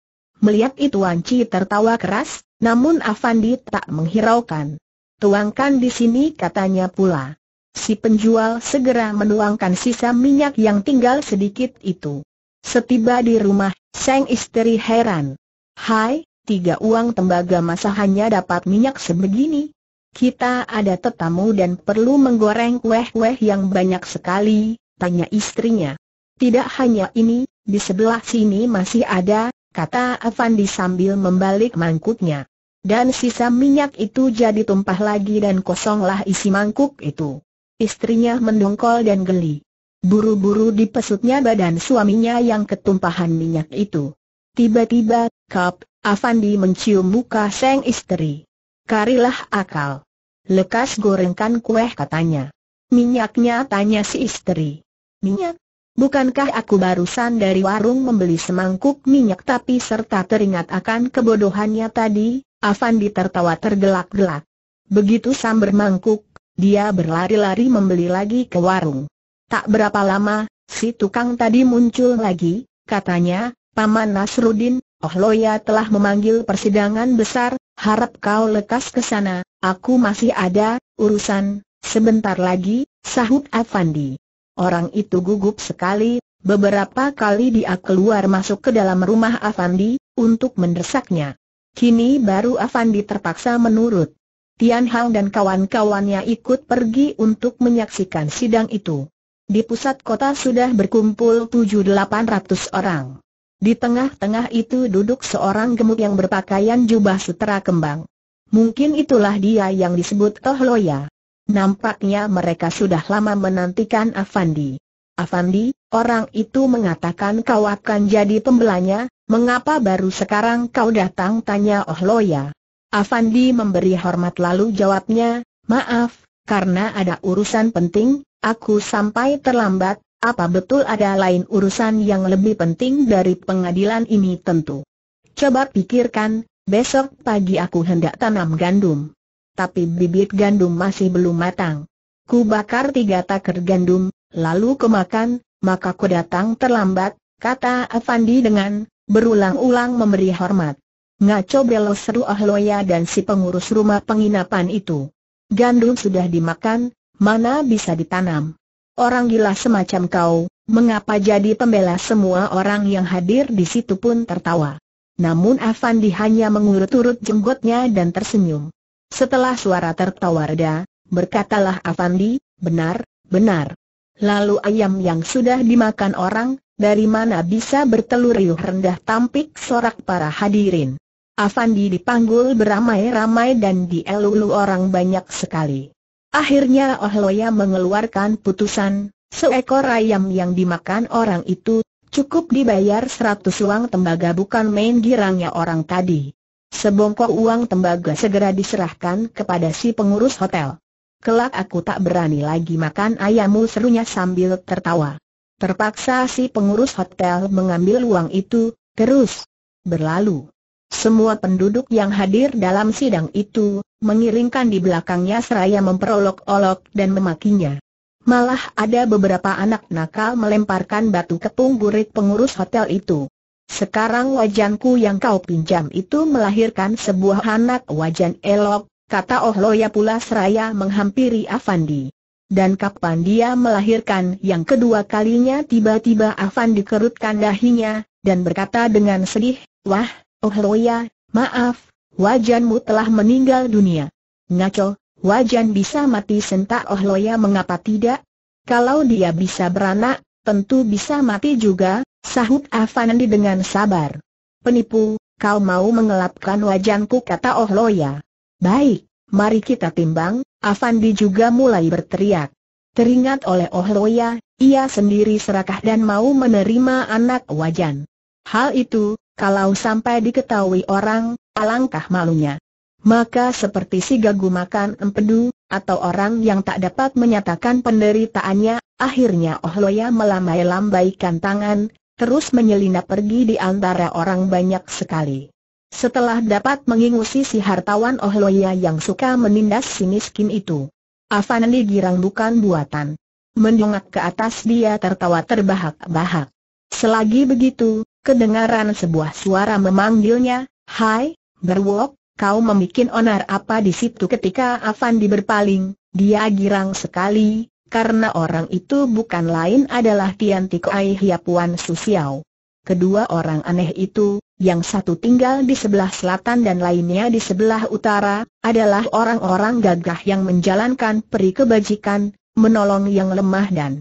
Melihat itu Anci tertawa keras, namun Afandi tak menghiraukan. Tuangkan di sini katanya pula. Si penjual segera menuangkan sisa minyak yang tinggal sedikit itu. Setiba di rumah, sang istri heran. Hai, tiga uang tembaga masa hanya dapat minyak sebegini? Kita ada tetamu dan perlu menggoreng kueh-kueh yang banyak sekali, tanya istrinya. Tidak hanya ini, di sebelah sini masih ada, kata Avandi sambil membalik mangkuknya. Dan sisa minyak itu jadi tumpah lagi dan kosonglah isi mangkuk itu. Istrinya mendongkol dan geli. Buru-buru dipesutnya badan suaminya yang ketumpahan minyak itu. Tiba-tiba, Kap, Afandi mencium muka sang istri. Karilah akal. Lekas gorengkan kue katanya. Minyaknya tanya si istri. Minyak? Bukankah aku barusan dari warung membeli semangkuk minyak tapi serta teringat akan kebodohannya tadi? Afandi tertawa tergelak-gelak. Begitu sambar mangkuk, dia berlari-lari membeli lagi ke warung. Tak berapa lama, si tukang tadi muncul lagi, katanya, Paman Nasrudin, Oh Loya telah memanggil persidangan besar, harap kau lekas ke sana, aku masih ada, urusan, sebentar lagi, sahut Afandi. Orang itu gugup sekali, beberapa kali dia keluar masuk ke dalam rumah Afandi, untuk mendesaknya. Kini baru Afandi terpaksa menurut. Tian Hang dan kawan-kawannya ikut pergi untuk menyaksikan sidang itu. Di pusat kota sudah berkumpul 7-800 orang. Di tengah-tengah itu duduk seorang gemuk yang berpakaian jubah sutera kembang. Mungkin itulah dia yang disebut Toh Loya. Nampaknya mereka sudah lama menantikan Afandi. Afandi, orang itu mengatakan kau akan jadi pembelanya, mengapa baru sekarang kau datang tanya Oh Loya. Afandi memberi hormat lalu jawabnya, maaf, karena ada urusan penting, aku sampai terlambat, apa betul ada lain urusan yang lebih penting dari pengadilan ini tentu. Coba pikirkan, besok pagi aku hendak tanam gandum. Tapi bibit gandum masih belum matang. Ku bakar tiga takar gandum, lalu kemakan, maka ku datang terlambat, kata Afandi dengan berulang-ulang memberi hormat. Ngaco Belo seru Ahloya dan si pengurus rumah penginapan itu. Gandum sudah dimakan, mana bisa ditanam. Orang gila semacam kau, mengapa jadi pembela semua orang yang hadir di situ pun tertawa. Namun Afandi hanya mengurut-urut jenggotnya dan tersenyum. Setelah suara tertawa reda, berkatalah Afandi, benar, benar. Lalu ayam yang sudah dimakan orang, dari mana bisa bertelur riuh rendah tampik sorak para hadirin. Afandi dipanggul beramai-ramai dan dielulu orang banyak sekali. Akhirnya Oh Loya mengeluarkan putusan, seekor ayam yang dimakan orang itu, cukup dibayar seratus uang tembaga bukan main girangnya orang tadi. Sebongkok uang tembaga segera diserahkan kepada si pengurus hotel. Kelak aku tak berani lagi makan ayammu serunya sambil tertawa. Terpaksa si pengurus hotel mengambil uang itu, terus berlalu. Semua penduduk yang hadir dalam sidang itu, mengiringkan di belakangnya seraya memperolok-olok dan memakinya. Malah ada beberapa anak nakal melemparkan batu ke punggurit pengurus hotel itu. Sekarang wajanku yang kau pinjam itu melahirkan sebuah anak wajan elok, kata Oh Loya pula seraya menghampiri Afandi. Dan kapan dia melahirkan yang kedua kalinya tiba-tiba Afandi kerutkan dahinya, dan berkata dengan sedih, Wah, Oh Loya, oh maaf, wajanmu telah meninggal dunia. Ngaco, wajan bisa mati sentak Oh Loya oh mengapa tidak? Kalau dia bisa beranak, tentu bisa mati juga, sahut Afanandi dengan sabar. Penipu, kau mau mengelapkan wajanku kata Oh Loya. Oh Baik, mari kita timbang, Afandi juga mulai berteriak. Teringat oleh Oh Loya, ia sendiri serakah dan mau menerima anak wajan. Hal itu, kalau sampai diketahui orang, alangkah malunya. Maka seperti si gagu makan empedu, atau orang yang tak dapat menyatakan penderitaannya, akhirnya Oh Loya melambai-lambaikan tangan, terus menyelinap pergi di antara orang banyak sekali. Setelah dapat mengingusi si hartawan Oh yang suka menindas si miskin itu. Afanli girang bukan buatan. Mendongak ke atas dia tertawa terbahak-bahak. Selagi begitu, kedengaran sebuah suara memanggilnya, Hai, berwok, kau membuat onar apa di situ ketika Afandi berpaling, dia girang sekali, karena orang itu bukan lain adalah Tian Ai Hiapuan Susiao. Kedua orang aneh itu, yang satu tinggal di sebelah selatan dan lainnya di sebelah utara, adalah orang-orang gagah yang menjalankan peri kebajikan, menolong yang lemah dan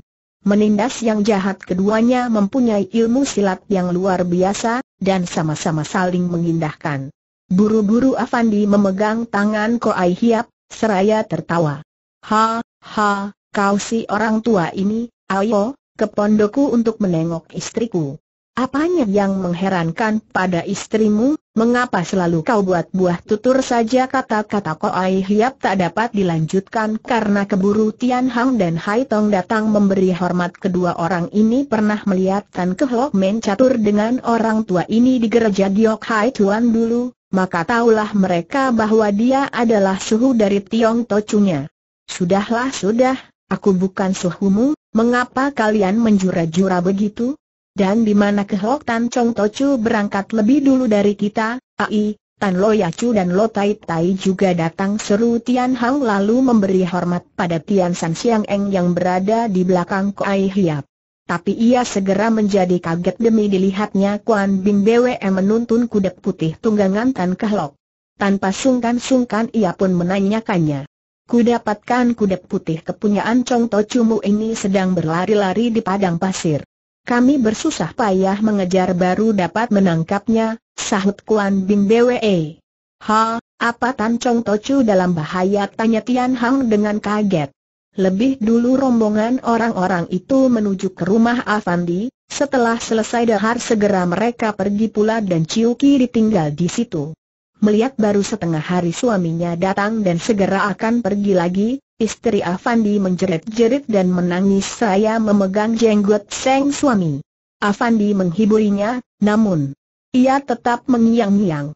Menindas yang jahat keduanya mempunyai ilmu silat yang luar biasa, dan sama-sama saling mengindahkan. Buru-buru Afandi memegang tangan Koai Hiap, seraya tertawa. Ha, ha, kau si orang tua ini, ayo, ke pondokku untuk menengok istriku. Apanya yang mengherankan pada istrimu, mengapa selalu kau buat buah tutur saja kata-kata Koai Hiap tak dapat dilanjutkan karena keburu Tian Hang dan Hai Tong datang memberi hormat kedua orang ini pernah melihat Tan Kehok catur dengan orang tua ini di gereja Giok Hai Tuan dulu, maka tahulah mereka bahwa dia adalah suhu dari Tiong Tocunya. Sudahlah sudah, aku bukan suhumu, mengapa kalian menjura-jura begitu? dan di mana Kehok Tan Chong Tochu berangkat lebih dulu dari kita, Ai, Tan Lo Yacu dan Lo Tai Tai juga datang seru Tian Hang lalu memberi hormat pada Tian San Siang Eng yang berada di belakang Kuai Hiap. Tapi ia segera menjadi kaget demi dilihatnya Kuan Bim Bwe menuntun kuda putih tunggangan Tan Kehlok. Tanpa sungkan-sungkan ia pun menanyakannya. Kudapatkan kuda putih kepunyaan Chong Tochumu ini sedang berlari-lari di padang pasir. Kami bersusah payah mengejar baru dapat menangkapnya, sahut Kuan Bing Bwe. Ha, apa Tan Chong Tocu dalam bahaya tanya Tian Hang dengan kaget. Lebih dulu rombongan orang-orang itu menuju ke rumah Afandi. setelah selesai dahar segera mereka pergi pula dan Ciuki ditinggal di situ. Melihat baru setengah hari suaminya datang dan segera akan pergi lagi, Istri Afandi menjerit-jerit dan menangis saya memegang jenggot sang suami. Afandi menghiburinya, namun ia tetap mengiang-ngiang.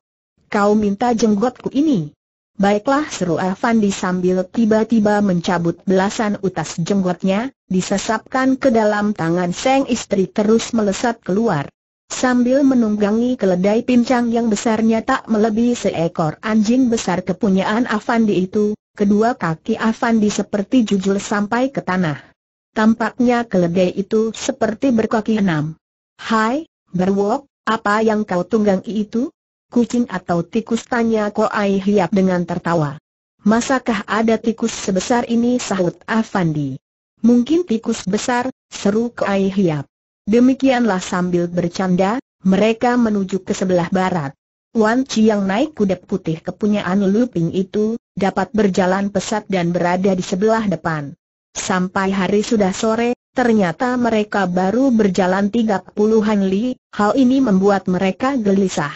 Kau minta jenggotku ini? Baiklah seru Afandi sambil tiba-tiba mencabut belasan utas jenggotnya, disesapkan ke dalam tangan sang istri terus melesat keluar. Sambil menunggangi keledai pincang yang besarnya tak melebihi seekor anjing besar kepunyaan Afandi itu, kedua kaki Afandi seperti jujur sampai ke tanah. Tampaknya keledai itu seperti berkaki enam. Hai, berwok, apa yang kau tunggang itu? Kucing atau tikus tanya Koai Hiap dengan tertawa. Masakah ada tikus sebesar ini sahut Afandi? Mungkin tikus besar, seru Koai Hiap. Demikianlah sambil bercanda, mereka menuju ke sebelah barat. Wan Chi yang naik kuda putih kepunyaan Lu Ping itu, dapat berjalan pesat dan berada di sebelah depan. Sampai hari sudah sore, ternyata mereka baru berjalan tiga puluhan li, hal ini membuat mereka gelisah.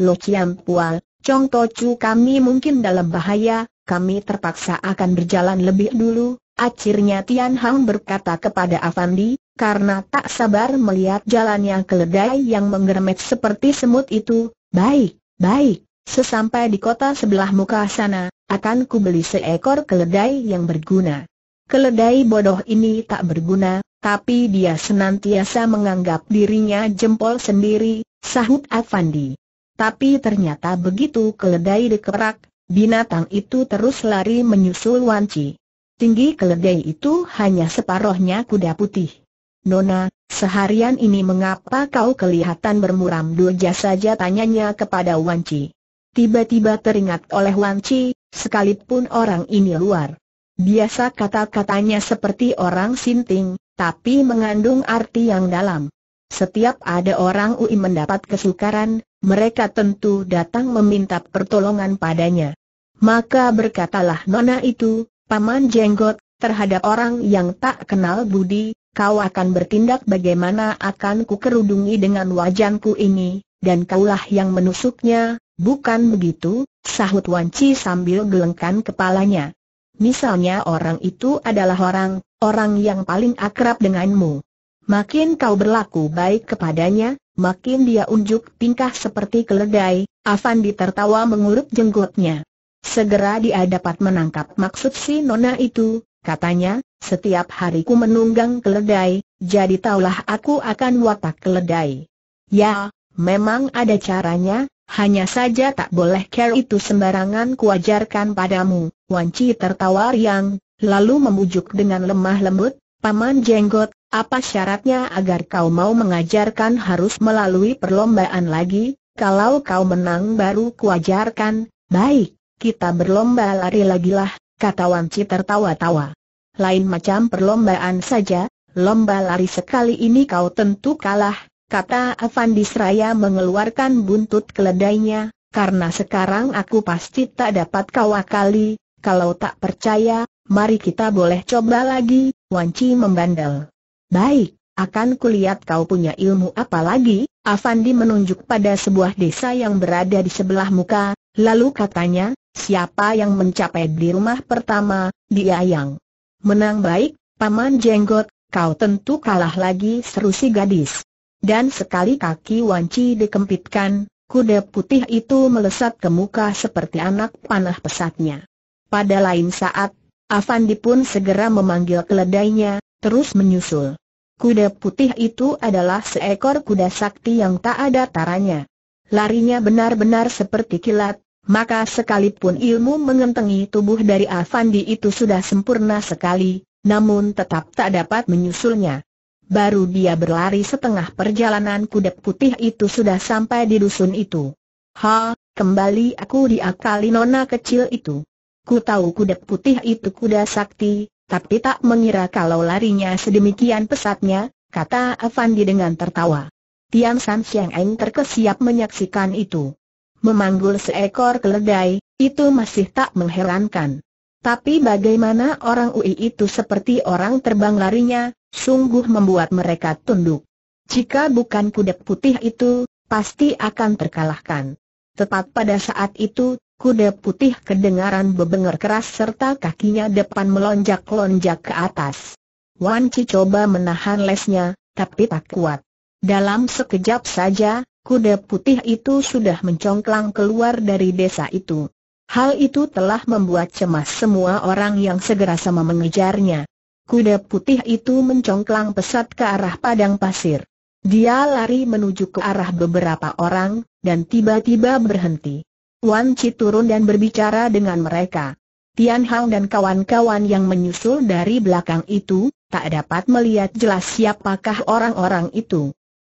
Lu Chiam Pual, Chong Tocu kami mungkin dalam bahaya, kami terpaksa akan berjalan lebih dulu, akhirnya Tian Hang berkata kepada Avandi, karena tak sabar melihat jalannya keledai yang menggeremet seperti semut itu, Baik, baik, sesampai di kota sebelah muka sana, akan ku beli seekor keledai yang berguna. Keledai bodoh ini tak berguna, tapi dia senantiasa menganggap dirinya jempol sendiri, sahut Afandi. Tapi ternyata begitu keledai dikerak, binatang itu terus lari menyusul Wanci. Tinggi keledai itu hanya separohnya kuda putih. Nona, seharian ini mengapa kau kelihatan bermuram durja saja tanyanya kepada Wan Ci. Tiba-tiba teringat oleh Wan Ci, sekalipun orang ini luar. Biasa kata-katanya seperti orang sinting, tapi mengandung arti yang dalam. Setiap ada orang UI mendapat kesukaran, mereka tentu datang meminta pertolongan padanya. Maka berkatalah Nona itu, Paman Jenggot, terhadap orang yang tak kenal budi, kau akan bertindak bagaimana akan ku kerudungi dengan wajanku ini, dan kaulah yang menusuknya, bukan begitu, sahut Wan Wanci sambil gelengkan kepalanya. Misalnya orang itu adalah orang, orang yang paling akrab denganmu. Makin kau berlaku baik kepadanya, makin dia unjuk tingkah seperti keledai, Afandi tertawa mengurut jenggotnya. Segera dia dapat menangkap maksud si nona itu, katanya, setiap hari ku menunggang keledai, jadi taulah aku akan watak keledai. Ya, memang ada caranya, hanya saja tak boleh care itu sembarangan kuajarkan padamu. Wanci tertawa riang, lalu membujuk dengan lemah lembut, Paman Jenggot, apa syaratnya agar kau mau mengajarkan harus melalui perlombaan lagi? Kalau kau menang baru kuajarkan, baik, kita berlomba lari lagi lah, kata Wanci tertawa-tawa lain macam perlombaan saja, lomba lari sekali ini kau tentu kalah, kata Avandi Seraya mengeluarkan buntut keledainya, karena sekarang aku pasti tak dapat kau akali, kalau tak percaya, mari kita boleh coba lagi, Wanci membandel. Baik, akan kulihat kau punya ilmu apa lagi, Avandi menunjuk pada sebuah desa yang berada di sebelah muka, lalu katanya, siapa yang mencapai di rumah pertama, dia yang Menang baik, Paman Jenggot, kau tentu kalah lagi seru si gadis. Dan sekali kaki Wanci dikempitkan, kuda putih itu melesat ke muka seperti anak panah pesatnya. Pada lain saat, Afandi pun segera memanggil keledainya, terus menyusul. Kuda putih itu adalah seekor kuda sakti yang tak ada taranya. Larinya benar-benar seperti kilat, maka sekalipun ilmu mengentengi tubuh dari Avandi itu sudah sempurna sekali, namun tetap tak dapat menyusulnya. Baru dia berlari setengah perjalanan kuda putih itu sudah sampai di dusun itu. Ha, kembali aku diakali nona kecil itu. Ku tahu kuda putih itu kuda sakti, tapi tak mengira kalau larinya sedemikian pesatnya, kata Avandi dengan tertawa. Tian San Eng terkesiap menyaksikan itu memanggul seekor keledai, itu masih tak mengherankan. Tapi bagaimana orang UI itu seperti orang terbang larinya, sungguh membuat mereka tunduk. Jika bukan kuda putih itu, pasti akan terkalahkan. Tepat pada saat itu, kuda putih kedengaran bebengar keras serta kakinya depan melonjak-lonjak ke atas. Wan Ci coba menahan lesnya, tapi tak kuat. Dalam sekejap saja, kuda putih itu sudah mencongklang keluar dari desa itu. Hal itu telah membuat cemas semua orang yang segera sama mengejarnya. Kuda putih itu mencongklang pesat ke arah padang pasir. Dia lari menuju ke arah beberapa orang, dan tiba-tiba berhenti. Wan Chi turun dan berbicara dengan mereka. Tian Hang dan kawan-kawan yang menyusul dari belakang itu, tak dapat melihat jelas siapakah orang-orang itu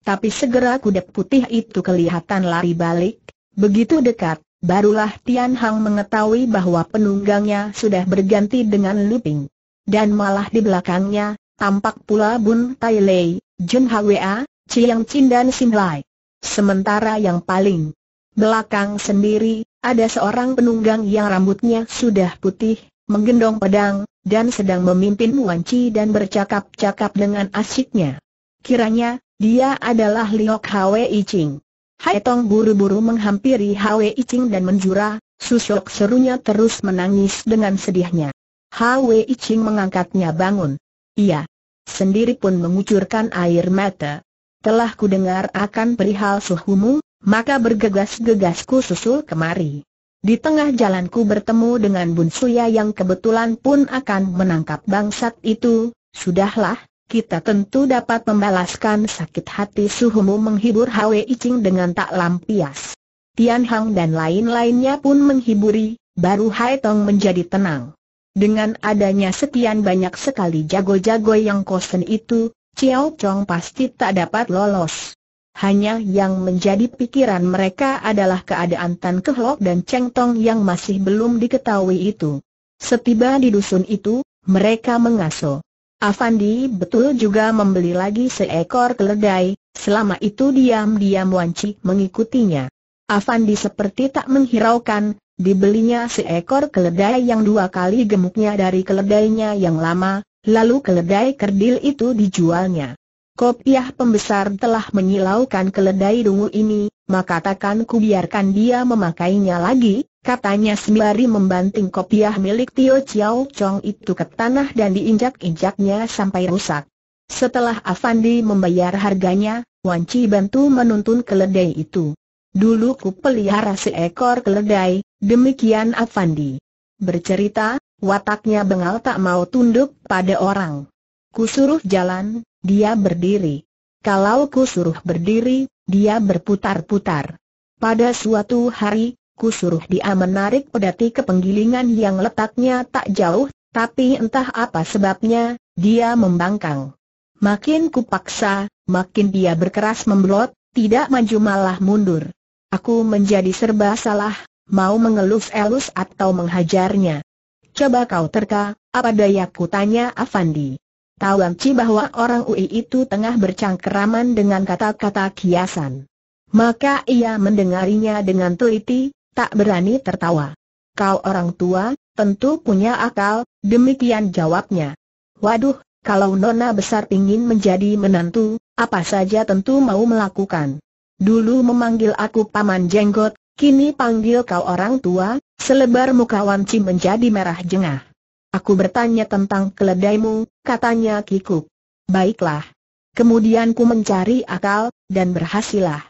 tapi segera kuda putih itu kelihatan lari balik, begitu dekat, barulah Tian Hang mengetahui bahwa penunggangnya sudah berganti dengan Ping. Dan malah di belakangnya, tampak pula Bun Tai Lei, Jun Hwa, Chiang Chin dan Sim Lai. Sementara yang paling belakang sendiri, ada seorang penunggang yang rambutnya sudah putih, menggendong pedang, dan sedang memimpin Chi dan bercakap-cakap dengan asyiknya. Kiranya, dia adalah Liok Hwei Ching. Hai Tong buru-buru menghampiri Hwei Ching dan menjura, susok serunya terus menangis dengan sedihnya. Hwei Ching mengangkatnya bangun. Iya. Sendiri pun mengucurkan air mata. Telah ku dengar akan perihal suhumu, maka bergegas-gegasku susul kemari. Di tengah jalanku bertemu dengan Bun Suya yang kebetulan pun akan menangkap bangsat itu, sudahlah, kita tentu dapat membalaskan sakit hati Suhumu menghibur Hwe Icing dengan tak lampias. Tian Hang dan lain-lainnya pun menghiburi, baru Hai Tong menjadi tenang. Dengan adanya sekian banyak sekali jago-jago yang kosen itu, Chiao Chong pasti tak dapat lolos. Hanya yang menjadi pikiran mereka adalah keadaan Tan Ke Kehlok dan Cheng Tong yang masih belum diketahui itu. Setiba di dusun itu, mereka mengasuh. Afandi betul juga membeli lagi seekor keledai, selama itu diam-diam Wanci mengikutinya. Afandi seperti tak menghiraukan, dibelinya seekor keledai yang dua kali gemuknya dari keledainya yang lama, lalu keledai kerdil itu dijualnya. Kopiah pembesar telah menyilaukan keledai dungu ini, maka takkan ku biarkan dia memakainya lagi, katanya sembari membanting kopiah milik Tio Chiao Chong itu ke tanah dan diinjak-injaknya sampai rusak. Setelah Avandi membayar harganya, Wan Chi bantu menuntun keledai itu. Dulu ku pelihara seekor keledai, demikian Avandi. Bercerita, wataknya bengal tak mau tunduk pada orang. Kusuruh jalan, dia berdiri. Kalau ku suruh berdiri, dia berputar-putar. Pada suatu hari, ku suruh dia menarik pedati ke penggilingan yang letaknya tak jauh, tapi entah apa sebabnya, dia membangkang. Makin ku paksa, makin dia berkeras membelot, tidak maju malah mundur. Aku menjadi serba salah, mau mengelus-elus atau menghajarnya. Coba kau terka, apa daya ku tanya Avandi. Tahu Amci bahwa orang UI itu tengah bercangkeraman dengan kata-kata kiasan. Maka ia mendengarinya dengan teliti, tak berani tertawa. Kau orang tua, tentu punya akal, demikian jawabnya. Waduh, kalau Nona besar ingin menjadi menantu, apa saja tentu mau melakukan. Dulu memanggil aku Paman Jenggot, kini panggil kau orang tua, selebar muka Wanci menjadi merah jengah. Aku bertanya tentang keledaimu, katanya Kikuk. Baiklah. Kemudian ku mencari akal, dan berhasillah.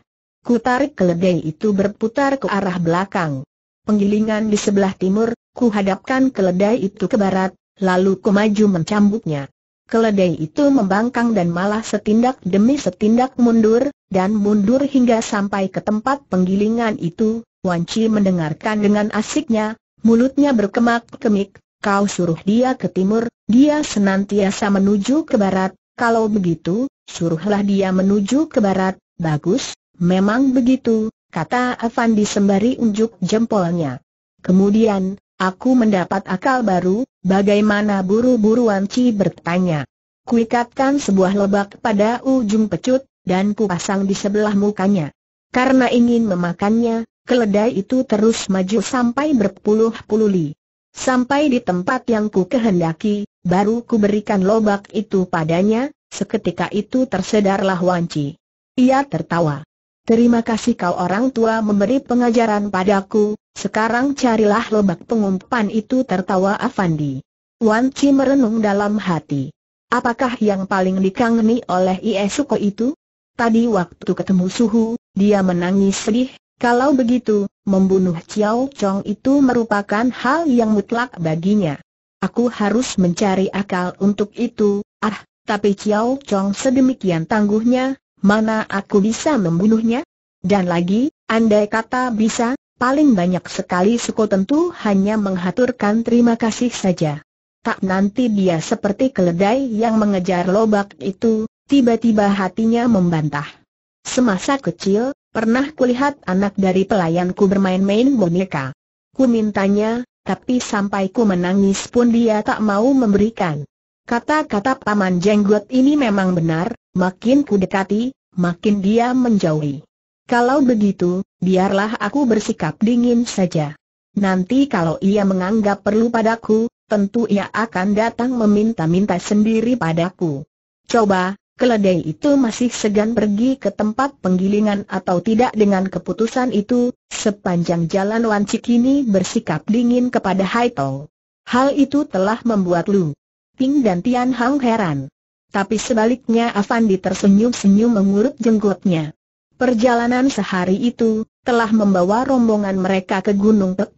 Ku tarik keledai itu berputar ke arah belakang. Penggilingan di sebelah timur, ku hadapkan keledai itu ke barat, lalu ku maju mencambuknya. Keledai itu membangkang dan malah setindak demi setindak mundur, dan mundur hingga sampai ke tempat penggilingan itu, Wanci mendengarkan dengan asiknya, mulutnya berkemak-kemik, kau suruh dia ke timur, dia senantiasa menuju ke barat, kalau begitu, suruhlah dia menuju ke barat, bagus, memang begitu, kata Avandi sembari unjuk jempolnya. Kemudian, aku mendapat akal baru, bagaimana buru buru Wanci bertanya. Kuikatkan sebuah lebak pada ujung pecut, dan ku pasang di sebelah mukanya. Karena ingin memakannya, keledai itu terus maju sampai berpuluh-puluh li. Sampai di tempat yang ku kehendaki, baru ku berikan lobak itu padanya, seketika itu tersedarlah Wanci. Ia tertawa. Terima kasih kau orang tua memberi pengajaran padaku, sekarang carilah lobak pengumpan itu tertawa Afandi. Wan Chi merenung dalam hati. Apakah yang paling dikangeni oleh Iesuko itu? Tadi waktu ketemu Suhu, dia menangis sedih, kalau begitu, membunuh Ciao Chong itu merupakan hal yang mutlak baginya. Aku harus mencari akal untuk itu, ah, tapi Ciao Chong sedemikian tangguhnya, mana aku bisa membunuhnya? Dan lagi, andai kata bisa, paling banyak sekali suku tentu hanya menghaturkan terima kasih saja. Tak nanti dia seperti keledai yang mengejar lobak itu, tiba-tiba hatinya membantah. Semasa kecil, Pernah kulihat anak dari pelayanku bermain-main boneka. Ku mintanya, tapi sampai ku menangis pun dia tak mau memberikan. Kata-kata paman jenggot ini memang benar, makin ku dekati, makin dia menjauhi. Kalau begitu, biarlah aku bersikap dingin saja. Nanti kalau ia menganggap perlu padaku, tentu ia akan datang meminta-minta sendiri padaku. Coba, keledai itu masih segan pergi ke tempat penggilingan atau tidak dengan keputusan itu, sepanjang jalan Wan Cikini bersikap dingin kepada Hai Hal itu telah membuat Lu Ping dan Tian Hang heran. Tapi sebaliknya Afandi tersenyum-senyum mengurut jenggotnya. Perjalanan sehari itu, telah membawa rombongan mereka ke Gunung Pek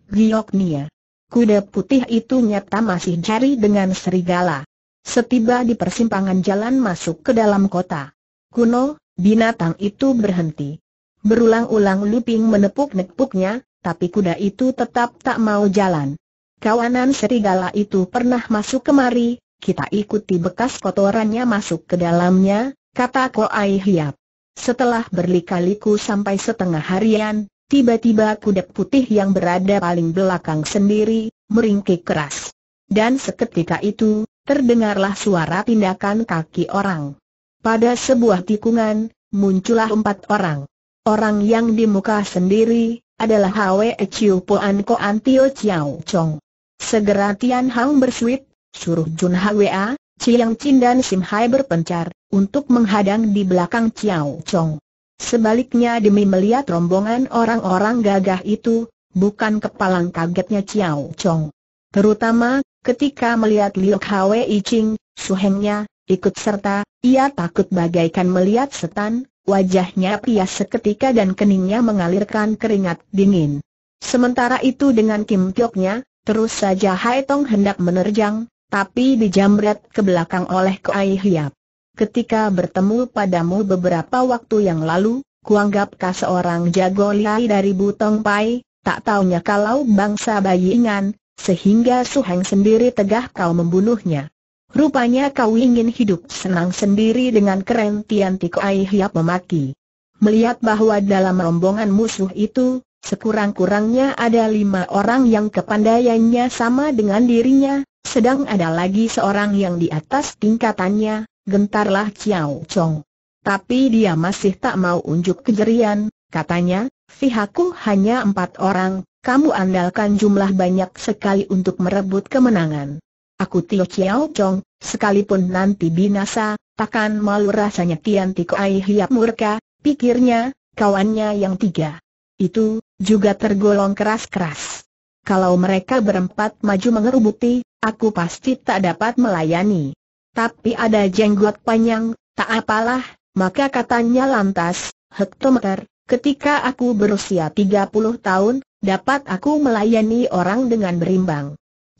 Kuda putih itu nyata masih jari dengan serigala. Setiba di persimpangan jalan masuk ke dalam kota kuno, binatang itu berhenti. Berulang-ulang Luping menepuk-nepuknya, tapi kuda itu tetap tak mau jalan. Kawanan serigala itu pernah masuk kemari, kita ikuti bekas kotorannya masuk ke dalamnya, kata Koai Hiap. Setelah berlikaliku sampai setengah harian, tiba-tiba kuda putih yang berada paling belakang sendiri, meringkik keras. Dan seketika itu, terdengarlah suara tindakan kaki orang. Pada sebuah tikungan, muncullah empat orang. Orang yang di muka sendiri, adalah Hwe Chiu Poan Koan Tio Chiao Chong. Segera Tian Hang bersuit, suruh Jun Hwa, Chiang Chin dan Sim Hai berpencar, untuk menghadang di belakang Chiao Chong. Sebaliknya demi melihat rombongan orang-orang gagah itu, bukan kepalang kagetnya Chiao Chong. Terutama, ketika melihat Liu Hwe Iching, suhengnya, ikut serta, ia takut bagaikan melihat setan, wajahnya pias seketika dan keningnya mengalirkan keringat dingin. Sementara itu dengan Kim Tioknya, terus saja Hai Tong hendak menerjang, tapi dijamret ke belakang oleh Kuai Hiap. Ketika bertemu padamu beberapa waktu yang lalu, kuanggapkah seorang jago liai dari Butong Pai, tak taunya kalau bangsa bayi ingan sehingga Suheng sendiri tegah kau membunuhnya. Rupanya kau ingin hidup senang sendiri dengan keren Tian Tiko Ai Hiap memaki. Melihat bahwa dalam rombongan musuh itu, sekurang-kurangnya ada lima orang yang kepandaiannya sama dengan dirinya, sedang ada lagi seorang yang di atas tingkatannya, gentarlah Chiao Chong. Tapi dia masih tak mau unjuk kejerian, katanya, pihakku hanya empat orang, kamu andalkan jumlah banyak sekali untuk merebut kemenangan. Aku Tio Chiao Chong, sekalipun nanti binasa, takkan malu rasanya Tian Tiko Ai Hiap murka, pikirnya, kawannya yang tiga. Itu, juga tergolong keras-keras. Kalau mereka berempat maju mengerubuti, aku pasti tak dapat melayani. Tapi ada jenggot panjang, tak apalah, maka katanya lantas, hektometer, ketika aku berusia 30 tahun, dapat aku melayani orang dengan berimbang.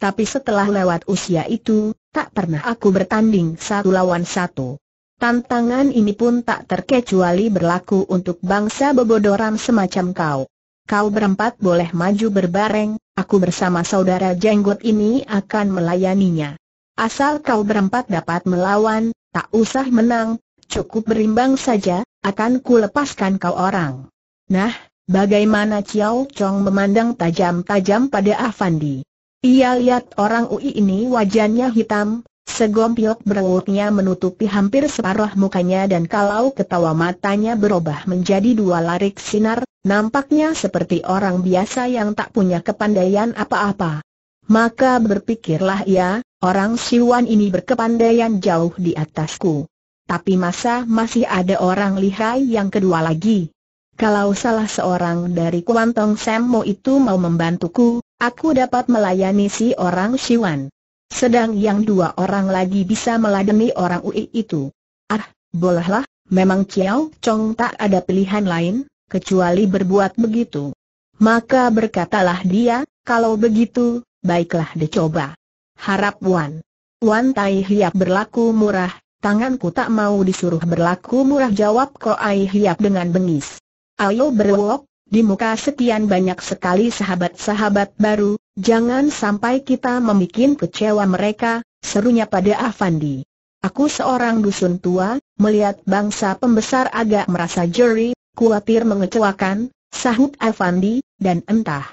Tapi setelah lewat usia itu, tak pernah aku bertanding satu lawan satu. Tantangan ini pun tak terkecuali berlaku untuk bangsa bebodoran semacam kau. Kau berempat boleh maju berbareng, aku bersama saudara jenggot ini akan melayaninya. Asal kau berempat dapat melawan, tak usah menang, cukup berimbang saja, akan ku lepaskan kau orang. Nah, Bagaimana Chiao Chong memandang tajam-tajam pada Afandi. Ia lihat orang UI ini wajannya hitam, segompiok berurutnya menutupi hampir separuh mukanya dan kalau ketawa matanya berubah menjadi dua larik sinar, nampaknya seperti orang biasa yang tak punya kepandaian apa-apa. Maka berpikirlah ia, orang siwan ini berkepandaian jauh di atasku. Tapi masa masih ada orang lihai yang kedua lagi. Kalau salah seorang dari Kuantong Semmo itu mau membantuku, aku dapat melayani si orang Siwan. Sedang yang dua orang lagi bisa meladeni orang UI itu. Ah, bolehlah, memang Chiao Chong tak ada pilihan lain, kecuali berbuat begitu. Maka berkatalah dia, kalau begitu, baiklah dicoba. Harap Wan. Wan Tai Hiap berlaku murah, tanganku tak mau disuruh berlaku murah jawab Ko Ai Hiap dengan bengis. Ayo berwok, di muka sekian banyak sekali sahabat-sahabat baru, jangan sampai kita membuat kecewa mereka, serunya pada Afandi. Aku seorang dusun tua, melihat bangsa pembesar agak merasa jeri, kuatir mengecewakan, sahut Afandi, dan entah.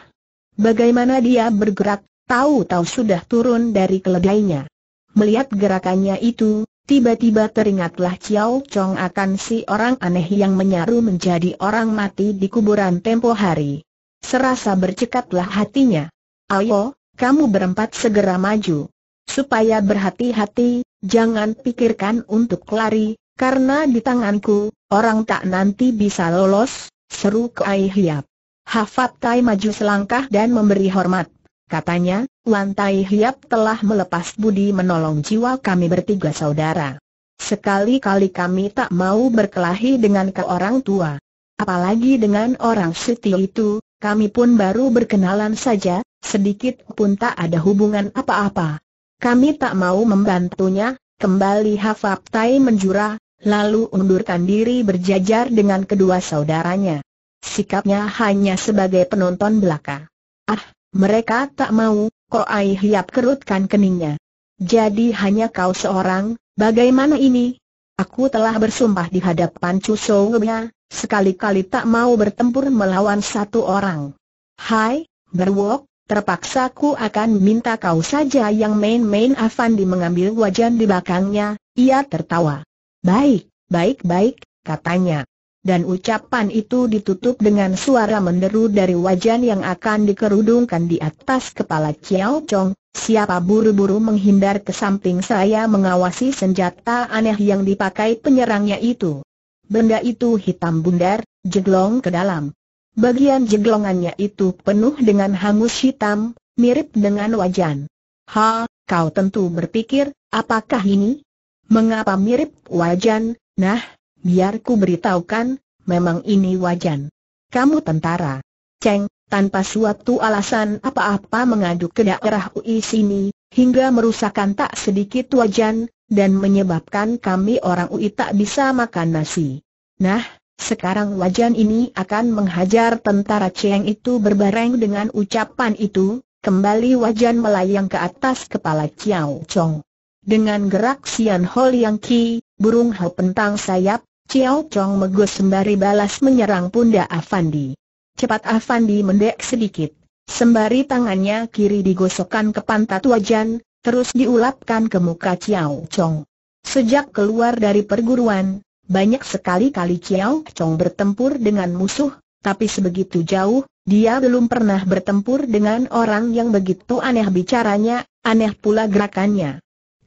Bagaimana dia bergerak, tahu-tahu sudah turun dari keledainya. Melihat gerakannya itu, Tiba-tiba teringatlah Chiao Chong akan si orang aneh yang menyaru menjadi orang mati di kuburan tempo hari. Serasa bercekatlah hatinya. Ayo, kamu berempat segera maju. Supaya berhati-hati, jangan pikirkan untuk lari, karena di tanganku, orang tak nanti bisa lolos, seru Ai Hiap. Hafat Tai maju selangkah dan memberi hormat. Katanya, Lantai Hiap telah melepas budi menolong jiwa kami bertiga saudara. Sekali-kali kami tak mau berkelahi dengan ke orang tua. Apalagi dengan orang Siti itu, kami pun baru berkenalan saja, sedikit pun tak ada hubungan apa-apa. Kami tak mau membantunya, kembali Hafab Tai menjura, lalu undurkan diri berjajar dengan kedua saudaranya. Sikapnya hanya sebagai penonton belaka. Ah, mereka tak mau, Ai Hiap kerutkan keningnya. Jadi hanya kau seorang, bagaimana ini? Aku telah bersumpah di hadapan Chu Soubya, sekali-kali tak mau bertempur melawan satu orang. Hai, berwok, terpaksa ku akan minta kau saja yang main-main Avandi mengambil wajan di belakangnya, ia tertawa. Baik, baik-baik, katanya dan ucapan itu ditutup dengan suara menderu dari wajan yang akan dikerudungkan di atas kepala Chiao Chong, siapa buru-buru menghindar ke samping saya mengawasi senjata aneh yang dipakai penyerangnya itu. Benda itu hitam bundar, jeglong ke dalam. Bagian jeglongannya itu penuh dengan hangus hitam, mirip dengan wajan. Ha, kau tentu berpikir, apakah ini? Mengapa mirip wajan? Nah, Biar ku beritahukan, memang ini wajan. Kamu tentara. Ceng, tanpa suatu alasan apa-apa mengadu ke daerah UI sini, hingga merusakkan tak sedikit wajan, dan menyebabkan kami orang UI tak bisa makan nasi. Nah, sekarang wajan ini akan menghajar tentara Cheng itu berbareng dengan ucapan itu, kembali wajan melayang ke atas kepala Chiao Chong. Dengan gerak Sian Hol Yang Ki, burung hau pentang sayap, Chiao Chong megus sembari balas menyerang Punda Afandi. Cepat Afandi mendek sedikit, sembari tangannya kiri digosokkan ke pantat wajan, terus diulapkan ke muka Chiao Chong. Sejak keluar dari perguruan, banyak sekali-kali Chiao Chong bertempur dengan musuh, tapi sebegitu jauh, dia belum pernah bertempur dengan orang yang begitu aneh bicaranya, aneh pula gerakannya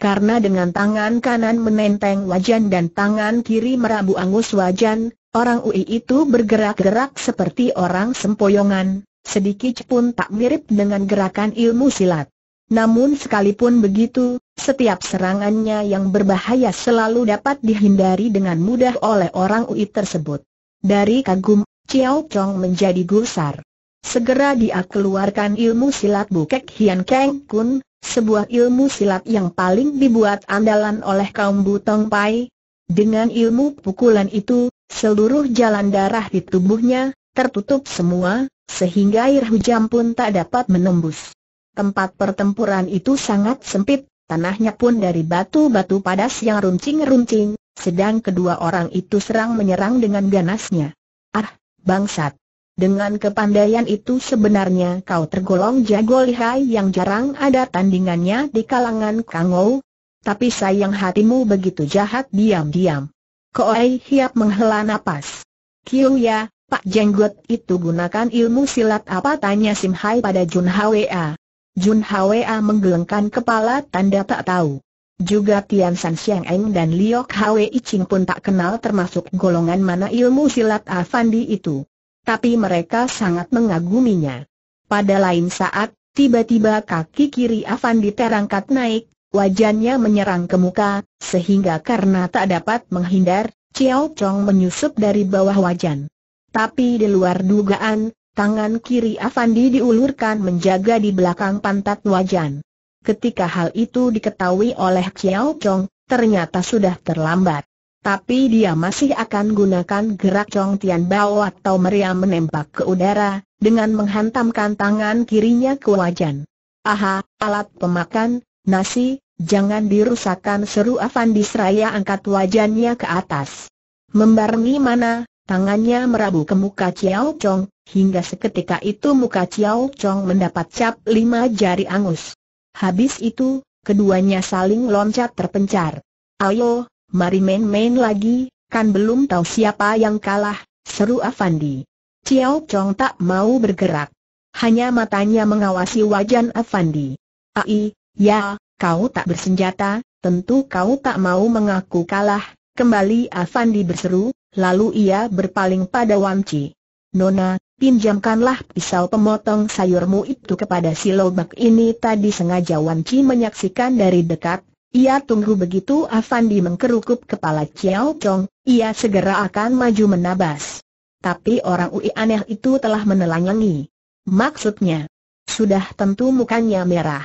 karena dengan tangan kanan menenteng wajan dan tangan kiri merabu angus wajan, orang UI itu bergerak-gerak seperti orang sempoyongan, sedikit pun tak mirip dengan gerakan ilmu silat. Namun sekalipun begitu, setiap serangannya yang berbahaya selalu dapat dihindari dengan mudah oleh orang UI tersebut. Dari kagum, Chiao Chong menjadi gusar. Segera dia keluarkan ilmu silat Bukek Hian Keng Kun, sebuah ilmu silat yang paling dibuat andalan oleh kaum Butong Pai. Dengan ilmu pukulan itu, seluruh jalan darah di tubuhnya, tertutup semua, sehingga air hujan pun tak dapat menembus. Tempat pertempuran itu sangat sempit, tanahnya pun dari batu-batu padas yang runcing-runcing, sedang kedua orang itu serang menyerang dengan ganasnya. Ah, bangsat! Dengan kepandaian itu sebenarnya kau tergolong jago lihai yang jarang ada tandingannya di kalangan Kangou. Tapi sayang hatimu begitu jahat diam-diam. Koei Hiap menghela nafas. Kiu ya, Pak Jenggot itu gunakan ilmu silat apa tanya Sim Hai pada Jun Hwa. Jun Hwa menggelengkan kepala tanda tak tahu. Juga Tian San Xiang Eng dan Liok Hwei Ching pun tak kenal termasuk golongan mana ilmu silat Afandi itu tapi mereka sangat mengaguminya. Pada lain saat, tiba-tiba kaki kiri Avandi terangkat naik, wajannya menyerang ke muka, sehingga karena tak dapat menghindar, Chiao Chong menyusup dari bawah wajan. Tapi di luar dugaan, tangan kiri Avandi diulurkan menjaga di belakang pantat wajan. Ketika hal itu diketahui oleh Chiao Chong, ternyata sudah terlambat. Tapi dia masih akan gunakan gerak Chong Tian Bao atau meriam menembak ke udara, dengan menghantamkan tangan kirinya ke wajan. Aha, alat pemakan, nasi, jangan dirusakkan seru Avandi Seraya angkat wajannya ke atas. Membarengi mana, tangannya merabu ke muka Chiao Chong, hingga seketika itu muka Chiao Chong mendapat cap lima jari angus. Habis itu, keduanya saling loncat terpencar. Ayo, Mari main-main lagi, kan belum tahu siapa yang kalah, seru Afandi. Ciao Chong tak mau bergerak. Hanya matanya mengawasi wajan Afandi. Ai, ya, kau tak bersenjata, tentu kau tak mau mengaku kalah, kembali Afandi berseru, lalu ia berpaling pada Wamci. Nona, pinjamkanlah pisau pemotong sayurmu itu kepada si lobak ini tadi sengaja Wamci menyaksikan dari dekat, ia tunggu begitu Afandi mengkerukup kepala Chiao Chong, ia segera akan maju menabas. Tapi orang UI aneh itu telah menelanyangi. Maksudnya, sudah tentu mukanya merah.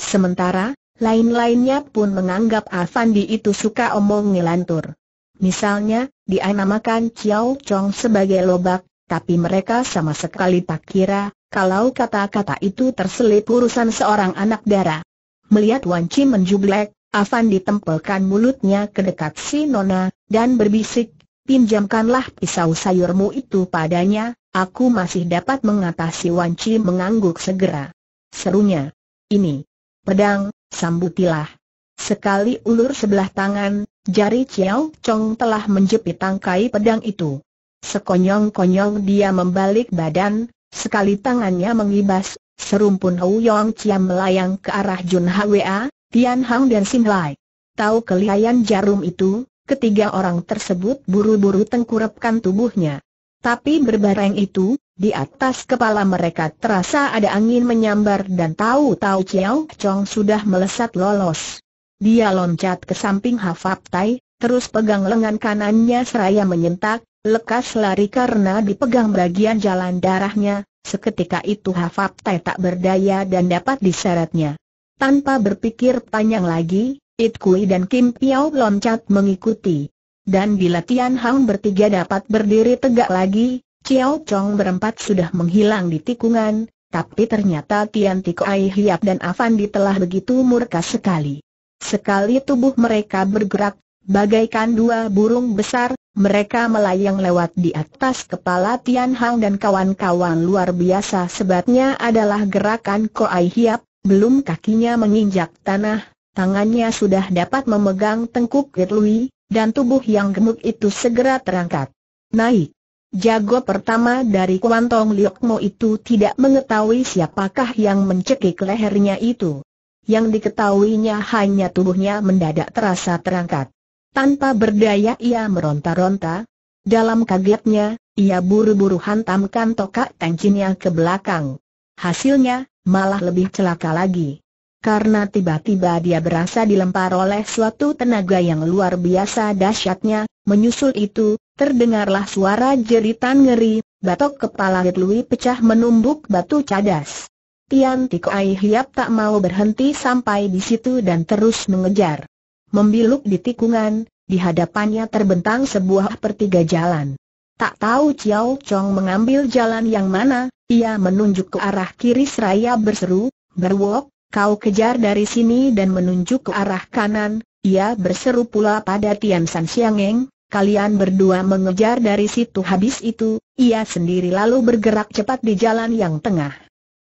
Sementara, lain-lainnya pun menganggap Afandi itu suka omong ngelantur. Misalnya, dia namakan Chiao Chong sebagai lobak, tapi mereka sama sekali tak kira, kalau kata-kata itu terselip urusan seorang anak darah. Melihat Wan Chi menjublek, Afan ditempelkan mulutnya ke dekat si Nona, dan berbisik, pinjamkanlah pisau sayurmu itu padanya, aku masih dapat mengatasi Wanci mengangguk segera. Serunya, ini, pedang, sambutilah. Sekali ulur sebelah tangan, jari Chiao Chong telah menjepit tangkai pedang itu. Sekonyong-konyong dia membalik badan, sekali tangannya mengibas, serumpun Hou Yong Chiam melayang ke arah Jun Hwa, Tian Hang dan Sim Lai. Tahu kelihayan jarum itu, ketiga orang tersebut buru-buru tengkurapkan tubuhnya. Tapi berbareng itu, di atas kepala mereka terasa ada angin menyambar dan tahu-tahu Chiao Chong sudah melesat lolos. Dia loncat ke samping Hafab Tai, terus pegang lengan kanannya seraya menyentak, lekas lari karena dipegang bagian jalan darahnya, seketika itu Hafab Tai tak berdaya dan dapat diseretnya. Tanpa berpikir panjang lagi, It Kui dan Kim Piao loncat mengikuti. Dan bila Tian Hang bertiga dapat berdiri tegak lagi, Chiao Chong berempat sudah menghilang di tikungan, tapi ternyata Tian Tiko Ai Hiap dan Afandi telah begitu murka sekali. Sekali tubuh mereka bergerak, bagaikan dua burung besar, mereka melayang lewat di atas kepala Tian Hang dan kawan-kawan luar biasa sebabnya adalah gerakan Ai Hiap, belum kakinya menginjak tanah, tangannya sudah dapat memegang tengkuk Gerlui, dan tubuh yang gemuk itu segera terangkat. Naik. Jago pertama dari Kuantong Liokmo itu tidak mengetahui siapakah yang mencekik lehernya itu. Yang diketahuinya hanya tubuhnya mendadak terasa terangkat. Tanpa berdaya ia meronta-ronta. Dalam kagetnya, ia buru-buru hantamkan tokak tangcinnya ke belakang. Hasilnya, malah lebih celaka lagi. Karena tiba-tiba dia berasa dilempar oleh suatu tenaga yang luar biasa dahsyatnya, menyusul itu, terdengarlah suara jeritan ngeri, batok kepala Hitlui pecah menumbuk batu cadas. Tian Ai Hiap tak mau berhenti sampai di situ dan terus mengejar. Membiluk di tikungan, di hadapannya terbentang sebuah pertiga jalan. Tak tahu Chiao Chong mengambil jalan yang mana, ia menunjuk ke arah kiri seraya berseru, Berwok, kau kejar dari sini dan menunjuk ke arah kanan, ia berseru pula pada Tian San Xiangeng, kalian berdua mengejar dari situ habis itu, ia sendiri lalu bergerak cepat di jalan yang tengah.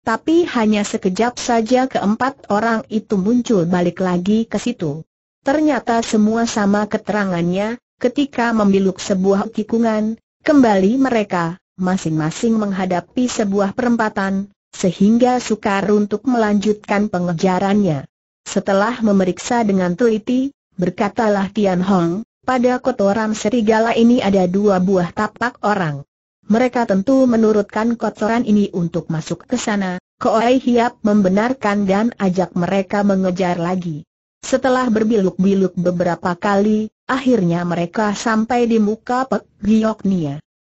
Tapi hanya sekejap saja keempat orang itu muncul balik lagi ke situ. Ternyata semua sama keterangannya, ketika membiluk sebuah tikungan, kembali mereka, masing-masing menghadapi sebuah perempatan, sehingga sukar untuk melanjutkan pengejarannya. Setelah memeriksa dengan teliti, berkatalah Tian Hong, pada kotoran serigala ini ada dua buah tapak orang. Mereka tentu menurutkan kotoran ini untuk masuk ke sana, Koei Hiap membenarkan dan ajak mereka mengejar lagi. Setelah berbiluk-biluk beberapa kali, akhirnya mereka sampai di muka Pek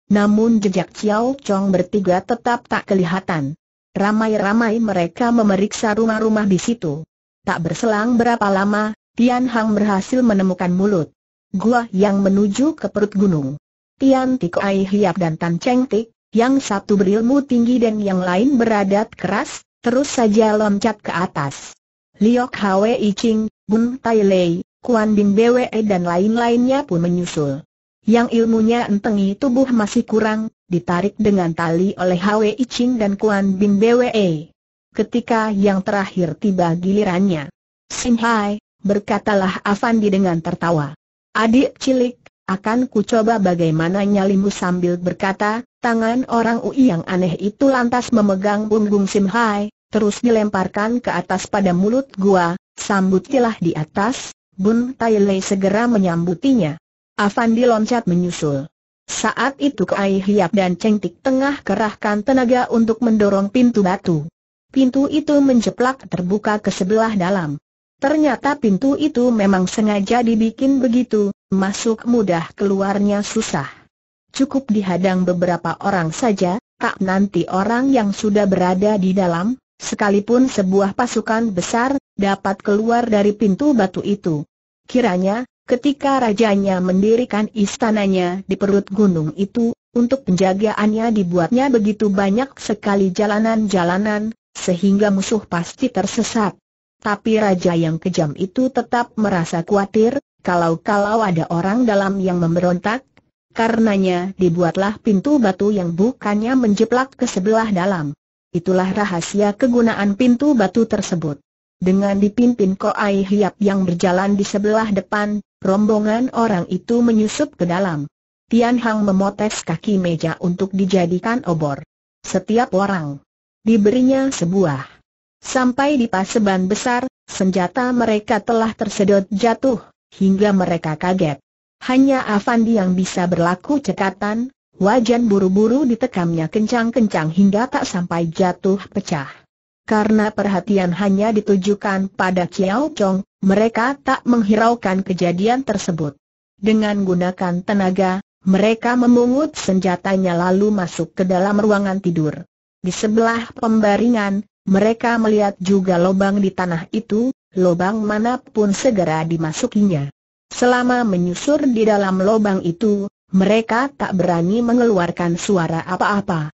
namun jejak Xiao Chong bertiga tetap tak kelihatan. Ramai-ramai mereka memeriksa rumah-rumah di situ. Tak berselang berapa lama, Tian Hang berhasil menemukan mulut gua yang menuju ke perut gunung. Tian Tiko Ai Hiap dan Tan Cheng Tik, yang satu berilmu tinggi dan yang lain beradat keras, terus saja loncat ke atas. Liok Hwe I Ching, Bun Tai Lei, Kuan Bin Bwe dan lain-lainnya pun menyusul yang ilmunya entengi tubuh masih kurang, ditarik dengan tali oleh Hwe Iching dan Kuan Bin Bwe. Ketika yang terakhir tiba gilirannya, Hai berkatalah Afandi dengan tertawa. Adik cilik, akan ku coba bagaimana nyalimu sambil berkata, tangan orang UI yang aneh itu lantas memegang punggung Hai, terus dilemparkan ke atas pada mulut gua, sambutilah di atas, Bun Tai Lei segera menyambutinya. Avandi loncat menyusul. Saat itu Kai Hiap dan Cheng Tik tengah kerahkan tenaga untuk mendorong pintu batu. Pintu itu menjeplak terbuka ke sebelah dalam. Ternyata pintu itu memang sengaja dibikin begitu, masuk mudah keluarnya susah. Cukup dihadang beberapa orang saja, tak nanti orang yang sudah berada di dalam, sekalipun sebuah pasukan besar, dapat keluar dari pintu batu itu. Kiranya, Ketika rajanya mendirikan istananya di perut gunung itu, untuk penjagaannya dibuatnya begitu banyak sekali jalanan-jalanan, sehingga musuh pasti tersesat. Tapi raja yang kejam itu tetap merasa khawatir, kalau-kalau ada orang dalam yang memberontak, karenanya dibuatlah pintu batu yang bukannya menjeplak ke sebelah dalam. Itulah rahasia kegunaan pintu batu tersebut. Dengan dipimpin Koai Hiap yang berjalan di sebelah depan, Rombongan orang itu menyusup ke dalam. Tian Hang memotes kaki meja untuk dijadikan obor. Setiap orang diberinya sebuah. Sampai di paseban besar, senjata mereka telah tersedot jatuh, hingga mereka kaget. Hanya Avandi yang bisa berlaku cekatan, wajan buru-buru ditekamnya kencang-kencang hingga tak sampai jatuh pecah. Karena perhatian hanya ditujukan pada Chiao Chong, mereka tak menghiraukan kejadian tersebut. Dengan gunakan tenaga, mereka memungut senjatanya lalu masuk ke dalam ruangan tidur. Di sebelah pembaringan, mereka melihat juga lubang di tanah itu, lubang manapun segera dimasukinya. Selama menyusur di dalam lubang itu, mereka tak berani mengeluarkan suara apa-apa.